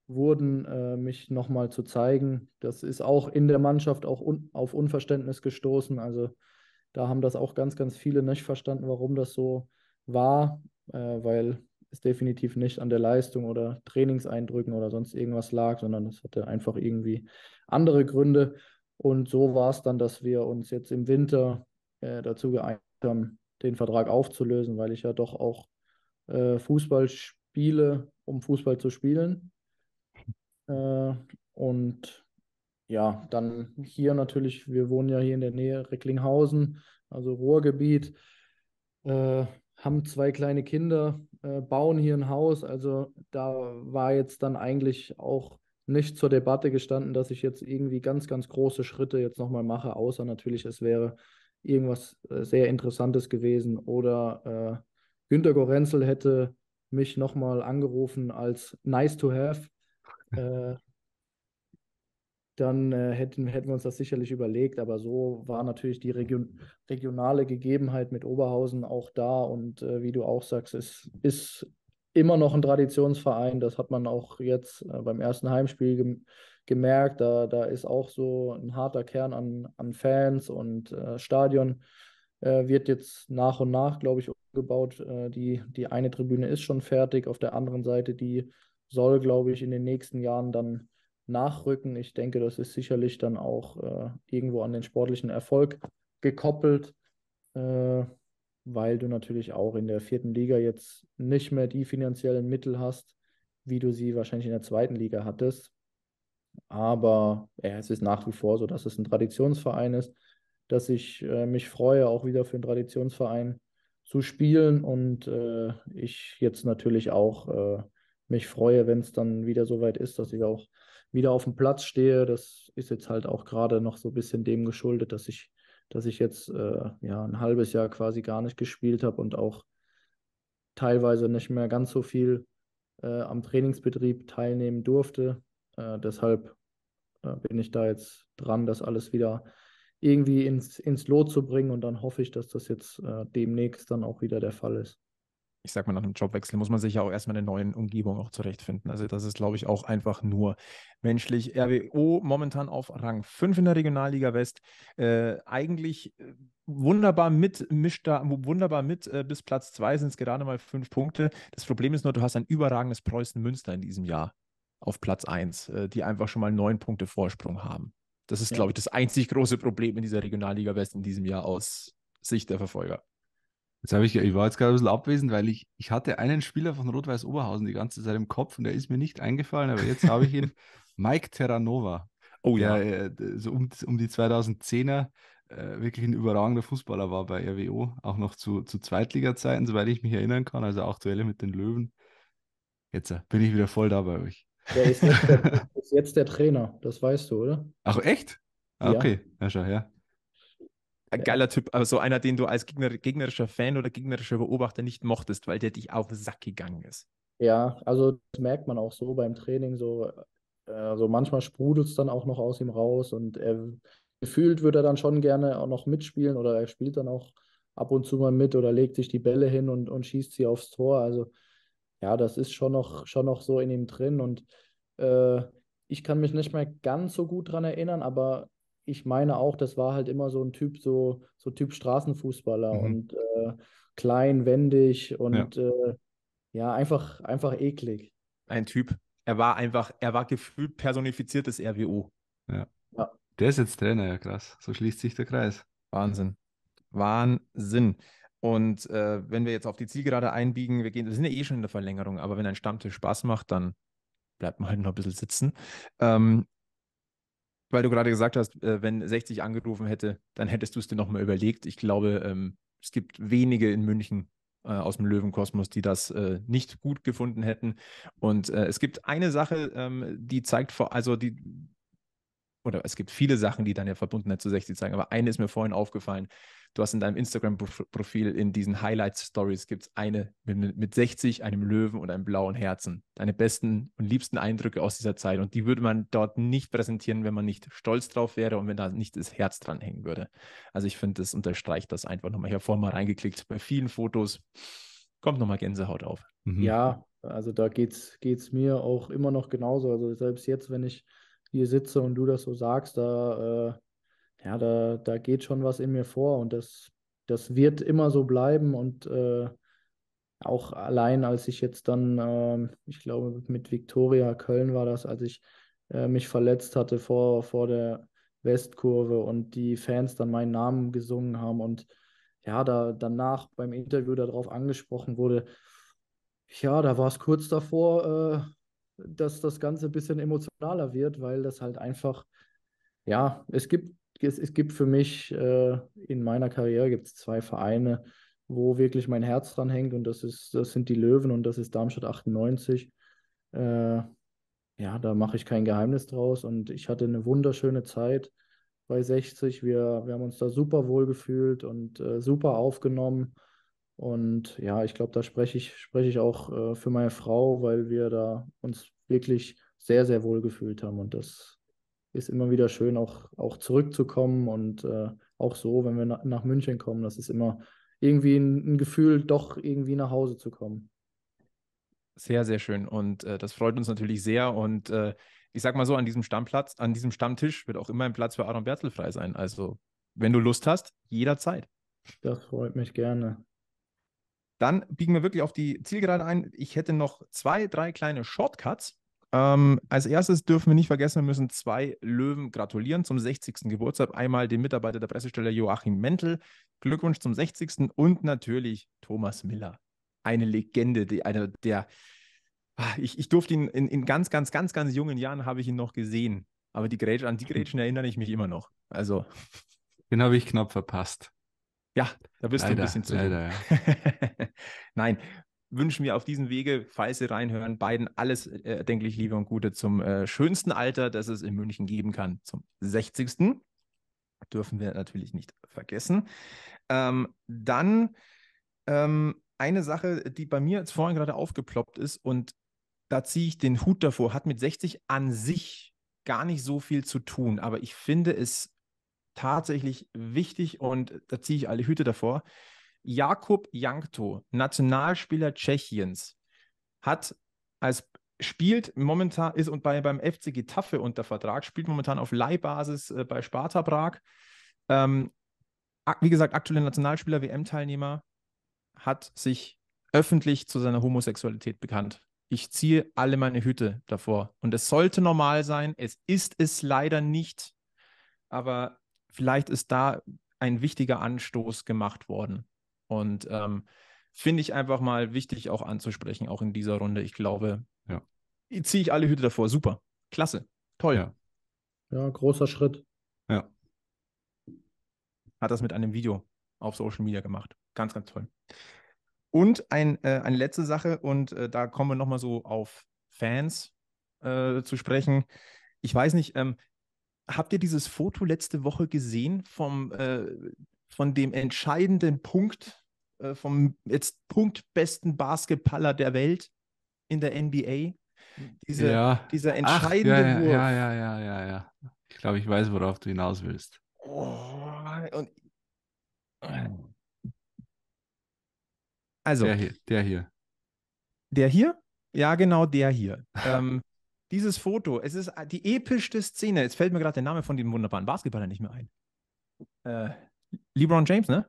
[SPEAKER 3] wurden, äh, mich nochmal zu zeigen. Das ist auch in der Mannschaft auch un auf Unverständnis gestoßen. Also da haben das auch ganz, ganz viele nicht verstanden, warum das so war, äh, weil es definitiv nicht an der Leistung oder Trainingseindrücken oder sonst irgendwas lag, sondern es hatte einfach irgendwie andere Gründe. Und so war es dann, dass wir uns jetzt im Winter äh, dazu geeinigt haben, den Vertrag aufzulösen, weil ich ja doch auch äh, Fußball spiele, um Fußball zu spielen. Äh, und ja, dann hier natürlich, wir wohnen ja hier in der Nähe Recklinghausen, also Ruhrgebiet, äh, haben zwei kleine Kinder, äh, bauen hier ein Haus. Also da war jetzt dann eigentlich auch nicht zur Debatte gestanden, dass ich jetzt irgendwie ganz, ganz große Schritte jetzt nochmal mache, außer natürlich, es wäre irgendwas äh, sehr Interessantes gewesen oder äh, Günter Gorenzel hätte mich nochmal angerufen als nice to have. Äh, dann äh, hätten, hätten wir uns das sicherlich überlegt. Aber so war natürlich die Region, regionale Gegebenheit mit Oberhausen auch da. Und äh, wie du auch sagst, es ist immer noch ein Traditionsverein. Das hat man auch jetzt äh, beim ersten Heimspiel gem gemerkt. Da, da ist auch so ein harter Kern an, an Fans und äh, Stadion äh, wird jetzt nach und nach, glaube ich, umgebaut. Äh, die, die eine Tribüne ist schon fertig. Auf der anderen Seite, die soll, glaube ich, in den nächsten Jahren dann nachrücken. Ich denke, das ist sicherlich dann auch äh, irgendwo an den sportlichen Erfolg gekoppelt, äh, weil du natürlich auch in der vierten Liga jetzt nicht mehr die finanziellen Mittel hast, wie du sie wahrscheinlich in der zweiten Liga hattest. Aber ja, es ist nach wie vor so, dass es ein Traditionsverein ist, dass ich äh, mich freue, auch wieder für einen Traditionsverein zu spielen und äh, ich jetzt natürlich auch äh, mich freue, wenn es dann wieder soweit ist, dass ich auch wieder auf dem Platz stehe. Das ist jetzt halt auch gerade noch so ein bisschen dem geschuldet, dass ich, dass ich jetzt äh, ja ein halbes Jahr quasi gar nicht gespielt habe und auch teilweise nicht mehr ganz so viel äh, am Trainingsbetrieb teilnehmen durfte. Äh, deshalb äh, bin ich da jetzt dran, das alles wieder irgendwie ins, ins Lot zu bringen und dann hoffe ich, dass das jetzt äh, demnächst dann auch wieder der Fall ist
[SPEAKER 1] ich sag mal, nach einem Jobwechsel muss man sich ja auch erstmal in der neuen Umgebung auch zurechtfinden. Also das ist, glaube ich, auch einfach nur menschlich. RWO momentan auf Rang 5 in der Regionalliga West. Äh, eigentlich äh, wunderbar mit, mischt da wunderbar mit. Äh, bis Platz 2 sind es gerade mal fünf Punkte. Das Problem ist nur, du hast ein überragendes Preußen Münster in diesem Jahr auf Platz 1, äh, die einfach schon mal neun Punkte Vorsprung haben. Das ist, ja. glaube ich, das einzig große Problem in dieser Regionalliga West in diesem Jahr aus Sicht der Verfolger.
[SPEAKER 2] Jetzt habe ich, ich war jetzt gerade ein bisschen abwesend, weil ich, ich hatte einen Spieler von Rot-Weiß Oberhausen die ganze Zeit im Kopf und der ist mir nicht eingefallen, aber jetzt habe ich ihn. Mike Terranova. Oh ja. Äh, der, so um, um die 2010er äh, wirklich ein überragender Fußballer war bei RWO, auch noch zu, zu Zweitliga-Zeiten, soweit ich mich erinnern kann, also auch mit den Löwen. Jetzt äh, bin
[SPEAKER 1] ich wieder voll da bei euch.
[SPEAKER 3] Der ist jetzt der, ist jetzt der Trainer, das weißt du, oder? Ach, echt? Ah,
[SPEAKER 1] okay, ja. na schau her. Ein geiler Typ, aber so einer, den du als Gegner, gegnerischer Fan oder gegnerischer Beobachter nicht mochtest, weil der dich auf den Sack gegangen ist.
[SPEAKER 3] Ja, also das merkt man auch so beim Training, so äh, also manchmal sprudelt es dann auch noch aus ihm raus und er, gefühlt würde er dann schon gerne auch noch mitspielen oder er spielt dann auch ab und zu mal mit oder legt sich die Bälle hin und, und schießt sie aufs Tor. Also ja, das ist schon noch, schon noch so in ihm drin und äh, ich kann mich nicht mehr ganz so gut dran erinnern, aber ich meine auch, das war halt immer so ein Typ, so, so Typ Straßenfußballer mhm. und äh, klein, wendig und ja. Äh, ja, einfach, einfach eklig.
[SPEAKER 1] Ein Typ. Er war einfach, er war gefühlt personifiziertes RWO. Ja. ja. Der ist jetzt Trainer, ja krass. So schließt sich der Kreis. Wahnsinn. Wahnsinn. Und äh, wenn wir jetzt auf die Zielgerade einbiegen, wir gehen, wir sind ja eh schon in der Verlängerung, aber wenn ein Stammtisch Spaß macht, dann bleibt man halt noch ein bisschen sitzen. Ähm, weil du gerade gesagt hast, äh, wenn 60 angerufen hätte, dann hättest du es dir nochmal überlegt. Ich glaube, ähm, es gibt wenige in München äh, aus dem Löwenkosmos, die das äh, nicht gut gefunden hätten. Und es gibt eine Sache, ähm, die zeigt vor, also die oder es gibt viele Sachen, die dann ja Verbundenheit zu 60 zeigen, aber eine ist mir vorhin aufgefallen. Du hast in deinem Instagram-Profil in diesen Highlight-Stories gibt es eine mit, mit 60, einem Löwen und einem blauen Herzen. Deine besten und liebsten Eindrücke aus dieser Zeit. Und die würde man dort nicht präsentieren, wenn man nicht stolz drauf wäre und wenn da nicht das Herz dran hängen würde. Also ich finde, das unterstreicht das einfach nochmal. Ich habe vorhin mal reingeklickt. Bei vielen Fotos kommt nochmal Gänsehaut auf.
[SPEAKER 3] Mhm. Ja, also da geht es mir auch immer noch genauso. Also selbst jetzt, wenn ich hier sitze und du das so sagst, da, äh, ja, da, da geht schon was in mir vor und das, das wird immer so bleiben und äh, auch allein, als ich jetzt dann, äh, ich glaube, mit Viktoria Köln war das, als ich äh, mich verletzt hatte vor, vor der Westkurve und die Fans dann meinen Namen gesungen haben und ja, da danach beim Interview darauf angesprochen wurde, ja, da war es kurz davor, äh, dass das Ganze ein bisschen emotionaler wird, weil das halt einfach, ja, es gibt, es, es gibt für mich äh, in meiner Karriere gibt es zwei Vereine, wo wirklich mein Herz dran hängt und das ist, das sind die Löwen und das ist Darmstadt 98. Äh, ja, da mache ich kein Geheimnis draus und ich hatte eine wunderschöne Zeit bei 60. Wir, wir haben uns da super wohl gefühlt und äh, super aufgenommen. Und ja, ich glaube, da spreche ich, spreche ich auch äh, für meine Frau, weil wir da uns wirklich sehr, sehr wohl gefühlt haben. Und das ist immer wieder schön, auch, auch zurückzukommen. Und äh, auch so, wenn wir na nach München kommen, das ist immer irgendwie ein, ein, Gefühl, doch irgendwie nach Hause zu kommen.
[SPEAKER 1] Sehr, sehr schön. Und äh, das freut uns natürlich sehr. Und äh, ich sag mal so, an diesem Stammplatz, an diesem Stammtisch wird auch immer ein Platz für Aaron Bertel frei sein. Also, wenn du Lust hast, jederzeit.
[SPEAKER 3] Das freut mich gerne.
[SPEAKER 1] Dann biegen wir wirklich auf die Zielgerade ein. Ich hätte noch zwei, drei kleine Shortcuts. Ähm, als erstes dürfen wir nicht vergessen, wir müssen zwei Löwen gratulieren zum 60. Geburtstag. Einmal den Mitarbeiter der Pressestelle Joachim Mentel. Glückwunsch zum 60. und natürlich Thomas Miller. Eine Legende, die, einer der. Ah, ich, ich durfte ihn in, in ganz, ganz, ganz, ganz jungen Jahren habe ich ihn noch gesehen. Aber die Grätschen, an die Grätschen erinnere ich mich immer noch.
[SPEAKER 2] Also. Den habe ich knapp verpasst. Ja, da bist leider, du ein bisschen zu. Leider, ja.
[SPEAKER 1] Nein, wünschen wir auf diesem Wege, falls Sie reinhören, beiden alles äh, ich, Liebe und Gute zum äh, schönsten Alter, das es in München geben kann, zum 60. Dürfen wir natürlich nicht vergessen. Ähm, dann ähm, eine Sache, die bei mir jetzt vorhin gerade aufgeploppt ist und da ziehe ich den Hut davor, hat mit 60 an sich gar nicht so viel zu tun, aber ich finde es tatsächlich wichtig und da ziehe ich alle Hüte davor. Jakub Jankto, Nationalspieler Tschechiens, hat als spielt momentan, ist und bei, beim FC Getafe unter Vertrag, spielt momentan auf Leihbasis äh, bei Sparta Prag. Ähm, wie gesagt, aktueller Nationalspieler, WM-Teilnehmer, hat sich öffentlich zu seiner Homosexualität bekannt. Ich ziehe alle meine Hüte davor. Und es sollte normal sein. Es ist es leider nicht. Aber vielleicht ist da ein wichtiger Anstoß gemacht worden. Und ähm, finde ich einfach mal wichtig auch anzusprechen, auch in dieser Runde. Ich glaube, ja. ziehe ich alle Hüte davor. Super. Klasse. Toll. Ja,
[SPEAKER 3] ja großer Schritt.
[SPEAKER 1] Ja. Hat das mit einem Video auf Social Media gemacht. Ganz, ganz toll. Und ein, äh, eine letzte Sache, und äh, da kommen wir nochmal so auf Fans äh, zu sprechen. Ich weiß nicht, ähm, habt ihr dieses Foto letzte Woche gesehen vom, äh, von dem entscheidenden Punkt, äh, vom jetzt punktbesten Basketballer der Welt in der NBA? Diese, ja. Dieser entscheidende Ach, ja,
[SPEAKER 2] Wurf. Ja, ja, ja, ja, ja. Ich glaube, ich weiß, worauf du
[SPEAKER 1] hinaus willst.
[SPEAKER 4] Oh, und,
[SPEAKER 1] also. Der hier, der hier. Der hier? Ja, genau, der hier. ähm, dieses Foto, es ist äh, die epischste Szene. Jetzt fällt mir gerade der Name von dem wunderbaren Basketballer nicht mehr ein. Äh, LeBron James, ne?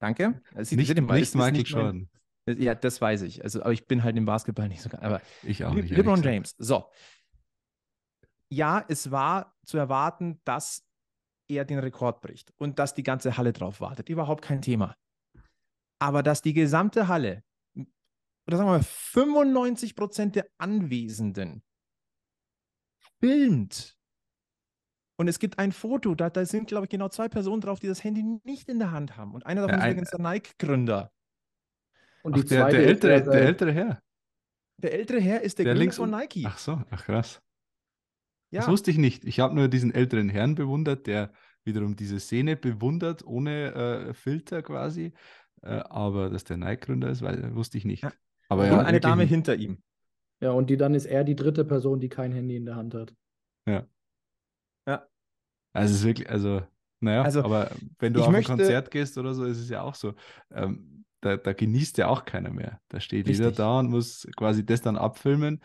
[SPEAKER 1] Danke. Also, sieht, nicht, nicht Michael nicht Jordan. Mein, ja, das weiß ich. Also, aber ich bin halt im Basketball nicht so ganz. Aber ich auch nicht. LeBron James. So. Ja, es war zu erwarten, dass er den Rekord bricht und dass die ganze Halle drauf wartet. Überhaupt kein Thema. Aber dass die gesamte Halle oder sagen wir mal 95 Prozent der Anwesenden filmt. Und es gibt ein Foto, da, da sind, glaube ich, genau zwei Personen drauf, die das Handy nicht in der Hand haben. Und einer davon ja, ein, ist der Nike-Gründer. Und ach, der, der, ältere, ist, der äh, ältere Herr. Der ältere Herr ist der, der Gründer von Nike. Ach
[SPEAKER 2] so, ach krass. Ja. Das wusste ich nicht. Ich habe nur diesen älteren Herrn bewundert, der wiederum diese Szene bewundert, ohne äh, Filter quasi. Äh, aber dass der Nike-Gründer ist, weil, wusste ich nicht. Ja. Aber und ja, eine Dame
[SPEAKER 3] hinter ihm. Ja, und die, dann ist er die dritte Person, die kein Handy in der Hand hat. Ja. Ja.
[SPEAKER 2] Also es ist wirklich, also, naja, also, aber wenn du auf möchte, ein Konzert gehst oder so, ist es ja auch so. Ähm, da, da, genießt ja auch keiner mehr. Da steht richtig. jeder da und muss quasi das dann abfilmen.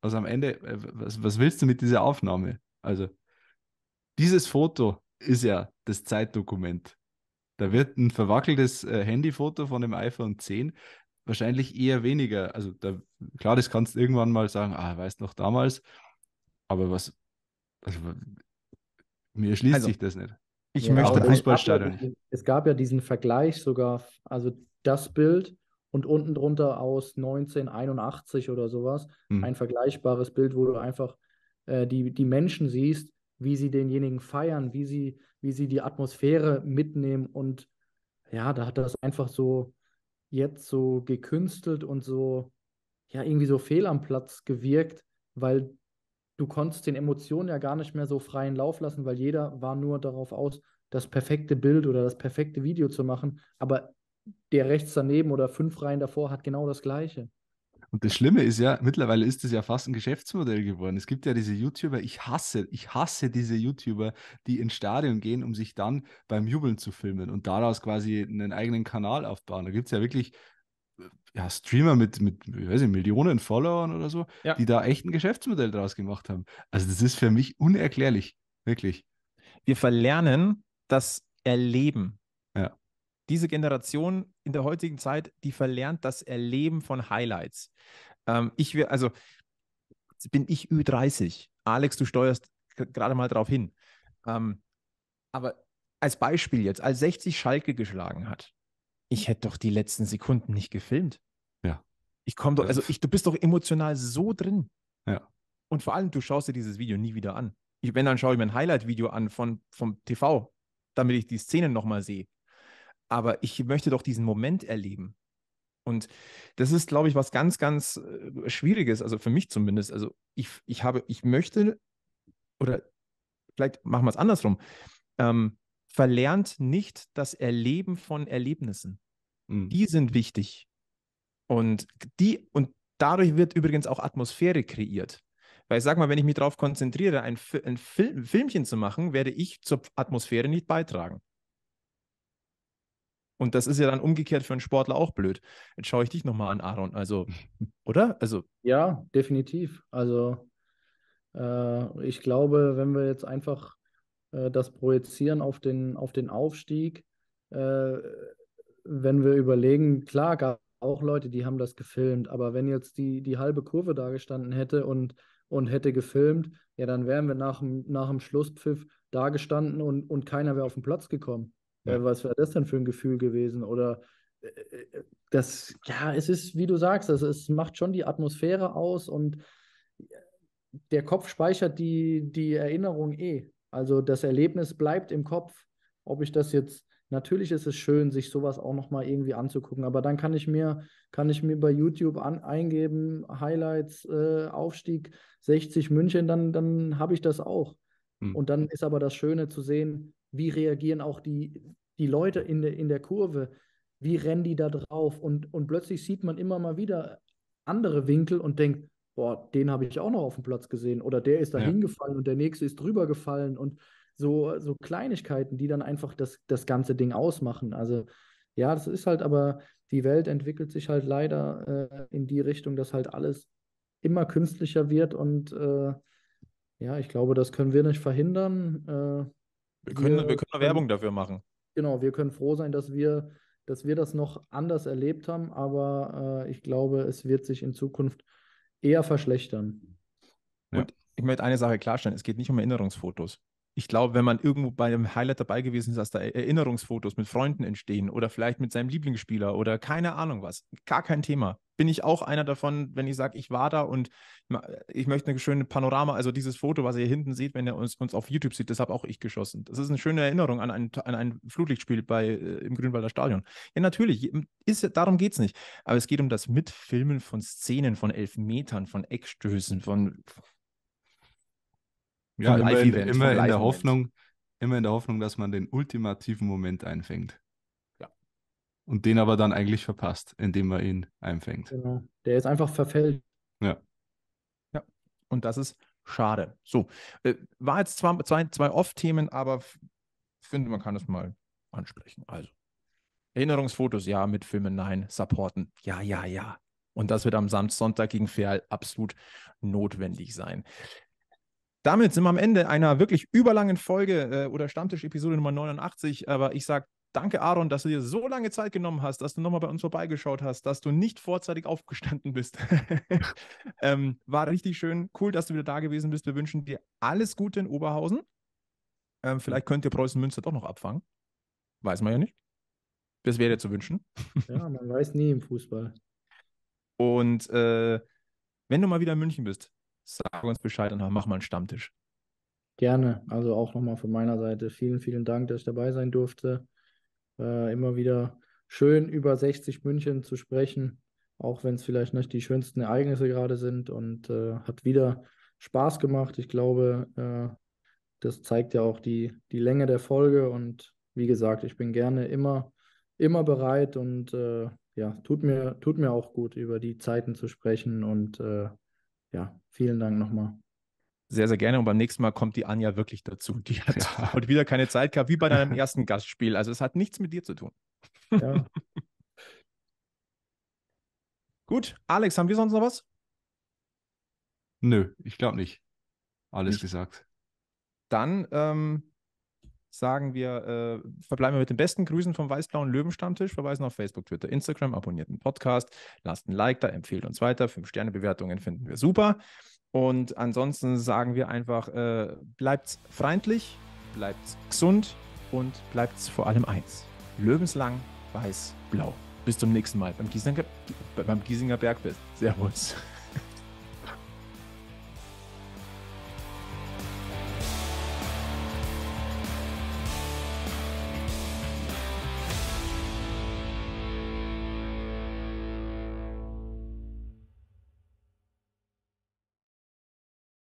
[SPEAKER 2] Also am Ende, äh, was, was willst du mit dieser Aufnahme? Also, dieses Foto ist ja das Zeitdokument. Da wird ein verwackeltes äh, Handyfoto von dem iPhone 10 wahrscheinlich eher weniger. Also da, klar, das kannst du irgendwann mal sagen, ah, weißt noch damals, aber was, also, mir schließt also, sich das nicht. Ich ja, möchte Fußballstadion. Ja,
[SPEAKER 3] es gab ja diesen Vergleich sogar, also das Bild und unten drunter aus 1981 oder sowas, hm. ein vergleichbares Bild, wo du einfach äh, die, die Menschen siehst, wie sie denjenigen feiern, wie sie, wie sie die Atmosphäre mitnehmen und ja, da hat das einfach so, jetzt so gekünstelt und so, ja, irgendwie so fehl am Platz gewirkt, weil du konntest den Emotionen ja gar nicht mehr so freien Lauf lassen, weil jeder war nur darauf aus, das perfekte Bild oder das perfekte Video zu machen, aber der rechts daneben oder fünf Reihen davor hat genau das gleiche.
[SPEAKER 2] Und das Schlimme ist ja, mittlerweile ist das ja fast ein Geschäftsmodell geworden. Es gibt ja diese YouTuber, ich hasse, ich hasse diese YouTuber, die ins Stadion gehen, um sich dann beim Jubeln zu filmen und daraus quasi einen eigenen Kanal aufbauen. Da gibt es ja wirklich äh, ja, Streamer mit, mit ich weiß nicht, Millionen Followern oder so,
[SPEAKER 1] ja. die da echt ein Geschäftsmodell draus gemacht haben. Also das ist für mich unerklärlich, wirklich. Wir verlernen das Erleben. Ja diese Generation in der heutigen Zeit, die verlernt das Erleben von Highlights. Ähm, ich will, also bin ich Ü30. Alex, du steuerst gerade mal drauf hin. Ähm, aber als Beispiel jetzt, als 60 Schalke geschlagen hat, ich hätte doch die letzten Sekunden nicht gefilmt. Ja. Ich komme doch, also ich, du bist doch emotional so drin. Ja. Und vor allem, du schaust dir dieses Video nie wieder an. Ich, wenn, dann schaue ich mir ein Highlight-Video an von, vom TV, damit ich die Szenen nochmal sehe aber ich möchte doch diesen Moment erleben. Und das ist, glaube ich, was ganz, ganz äh, Schwieriges, also für mich zumindest. Also ich, ich habe, ich möchte, oder vielleicht machen wir es andersrum, ähm, verlernt nicht das Erleben von Erlebnissen. Mhm. Die sind wichtig. Und die, und dadurch wird übrigens auch Atmosphäre kreiert. Weil ich sag mal, wenn ich mich darauf konzentriere, ein, ein Filmchen zu machen, werde ich zur Atmosphäre nicht beitragen. Und das ist ja dann umgekehrt für einen Sportler auch blöd. Jetzt schaue ich dich nochmal an, Aaron. Also, oder? Also.
[SPEAKER 3] Ja, definitiv. Also, äh, ich glaube, wenn wir jetzt einfach äh, das projizieren auf den, auf den Aufstieg, äh, wenn wir überlegen, klar gab auch Leute, die haben das gefilmt, aber wenn jetzt die, die halbe Kurve da gestanden hätte und, und hätte gefilmt, ja, dann wären wir nach, dem, nach dem Schlusspfiff da gestanden und, und keiner wäre auf den Platz gekommen. Ja. Äh, was wäre das denn für ein Gefühl gewesen? Oder äh, äh, das, ja, es ist, wie du sagst, es, es macht schon die Atmosphäre aus und der Kopf speichert die, die Erinnerung eh. Also das Erlebnis bleibt im Kopf. Ob ich das jetzt, natürlich ist es schön, sich sowas auch nochmal irgendwie anzugucken, aber dann kann ich mir, kann ich mir bei YouTube an, eingeben, Highlights, äh, Aufstieg 60 München, dann, dann habe ich das auch. Mhm. Und dann ist aber das Schöne zu sehen, wie reagieren auch die, die Leute in, de, in der Kurve, wie rennen die da drauf und, und plötzlich sieht man immer mal wieder andere Winkel und denkt, boah, den habe ich auch noch auf dem Platz gesehen oder der ist da ja. hingefallen und der nächste ist drüber gefallen und so, so Kleinigkeiten, die dann einfach das, das ganze Ding ausmachen. Also ja, das ist halt aber, die Welt entwickelt sich halt leider äh, in die Richtung, dass halt alles immer künstlicher wird und äh, ja, ich glaube, das können wir nicht verhindern. Äh, wir können, wir, wir können Werbung dafür machen. Genau, wir können froh sein, dass wir, dass wir das noch anders erlebt haben, aber äh, ich glaube, es wird sich in Zukunft eher verschlechtern.
[SPEAKER 1] Ja. Und ich möchte eine Sache klarstellen: Es geht nicht um Erinnerungsfotos ich glaube, wenn man irgendwo bei einem Highlight dabei gewesen ist, dass da Erinnerungsfotos mit Freunden entstehen oder vielleicht mit seinem Lieblingsspieler oder keine Ahnung was, gar kein Thema. Bin ich auch einer davon, wenn ich sage, ich war da und ich möchte eine schöne Panorama, also dieses Foto, was ihr hinten seht, wenn ihr uns, uns auf YouTube seht, das habe auch ich geschossen. Das ist eine schöne Erinnerung an ein, an ein Flutlichtspiel bei, äh, im Grünwalder Stadion. Ja, natürlich, ist, darum geht es nicht. Aber es geht um das Mitfilmen von Szenen, von Elfmetern, von Eckstößen, von ja, immer, in, immer in der Hoffnung,
[SPEAKER 2] immer in der Hoffnung, dass man den ultimativen Moment einfängt. Ja. Und den aber dann eigentlich verpasst, indem man ihn einfängt.
[SPEAKER 3] Genau. Der ist einfach verfällt.
[SPEAKER 2] Ja.
[SPEAKER 1] Ja. Und das ist schade. So. Äh, war jetzt zwar zwei, zwei Off-Themen, aber ich finde, man kann es mal ansprechen. Also. Erinnerungsfotos, ja, mit Filmen, nein, supporten, ja, ja, ja. Und das wird am Samstag gegen Ferl absolut notwendig sein. Damit sind wir am Ende einer wirklich überlangen Folge äh, oder Stammtisch-Episode Nummer 89. Aber ich sage danke, Aaron, dass du dir so lange Zeit genommen hast, dass du nochmal bei uns vorbeigeschaut hast, dass du nicht vorzeitig aufgestanden bist. ähm, war richtig schön. Cool, dass du wieder da gewesen bist. Wir wünschen dir alles Gute in Oberhausen. Ähm, vielleicht könnt ihr Preußen Münster doch noch abfangen. Weiß man ja nicht. Das wäre dir zu wünschen.
[SPEAKER 3] ja, man weiß nie im Fußball.
[SPEAKER 1] Und äh, wenn du mal wieder in München bist, sag uns Bescheid und dann machen mal einen Stammtisch.
[SPEAKER 3] Gerne. Also auch nochmal von meiner Seite vielen, vielen Dank, dass ich dabei sein durfte. Äh, immer wieder schön über 60 München zu sprechen, auch wenn es vielleicht nicht die schönsten Ereignisse gerade sind und äh, hat wieder Spaß gemacht. Ich glaube, äh, das zeigt ja auch die, die Länge der Folge und wie gesagt, ich bin gerne immer, immer bereit und äh, ja, tut mir, tut mir auch gut, über die Zeiten zu sprechen und äh, ja, vielen Dank nochmal.
[SPEAKER 1] Sehr, sehr gerne. Und beim nächsten Mal kommt die Anja wirklich dazu. Die hat ja. heute wieder keine Zeit gehabt, wie bei deinem ersten Gastspiel. Also es hat nichts mit dir zu tun.
[SPEAKER 3] Ja.
[SPEAKER 1] Gut, Alex, haben wir sonst noch was? Nö, ich glaube nicht. Alles nicht. gesagt. Dann ähm, sagen wir, äh, verbleiben wir mit den besten Grüßen vom weiß-blauen Löwenstammtisch, verweisen auf Facebook, Twitter, Instagram, abonniert den Podcast, lasst ein Like da, empfehlt uns weiter, Fünf-Sterne-Bewertungen finden wir super. Und ansonsten sagen wir einfach, äh, bleibt freundlich, bleibt gesund und bleibt vor allem eins. Löwenslang, weiß, blau. Bis zum nächsten Mal beim Giesinger, beim Giesinger Bergfest. Servus.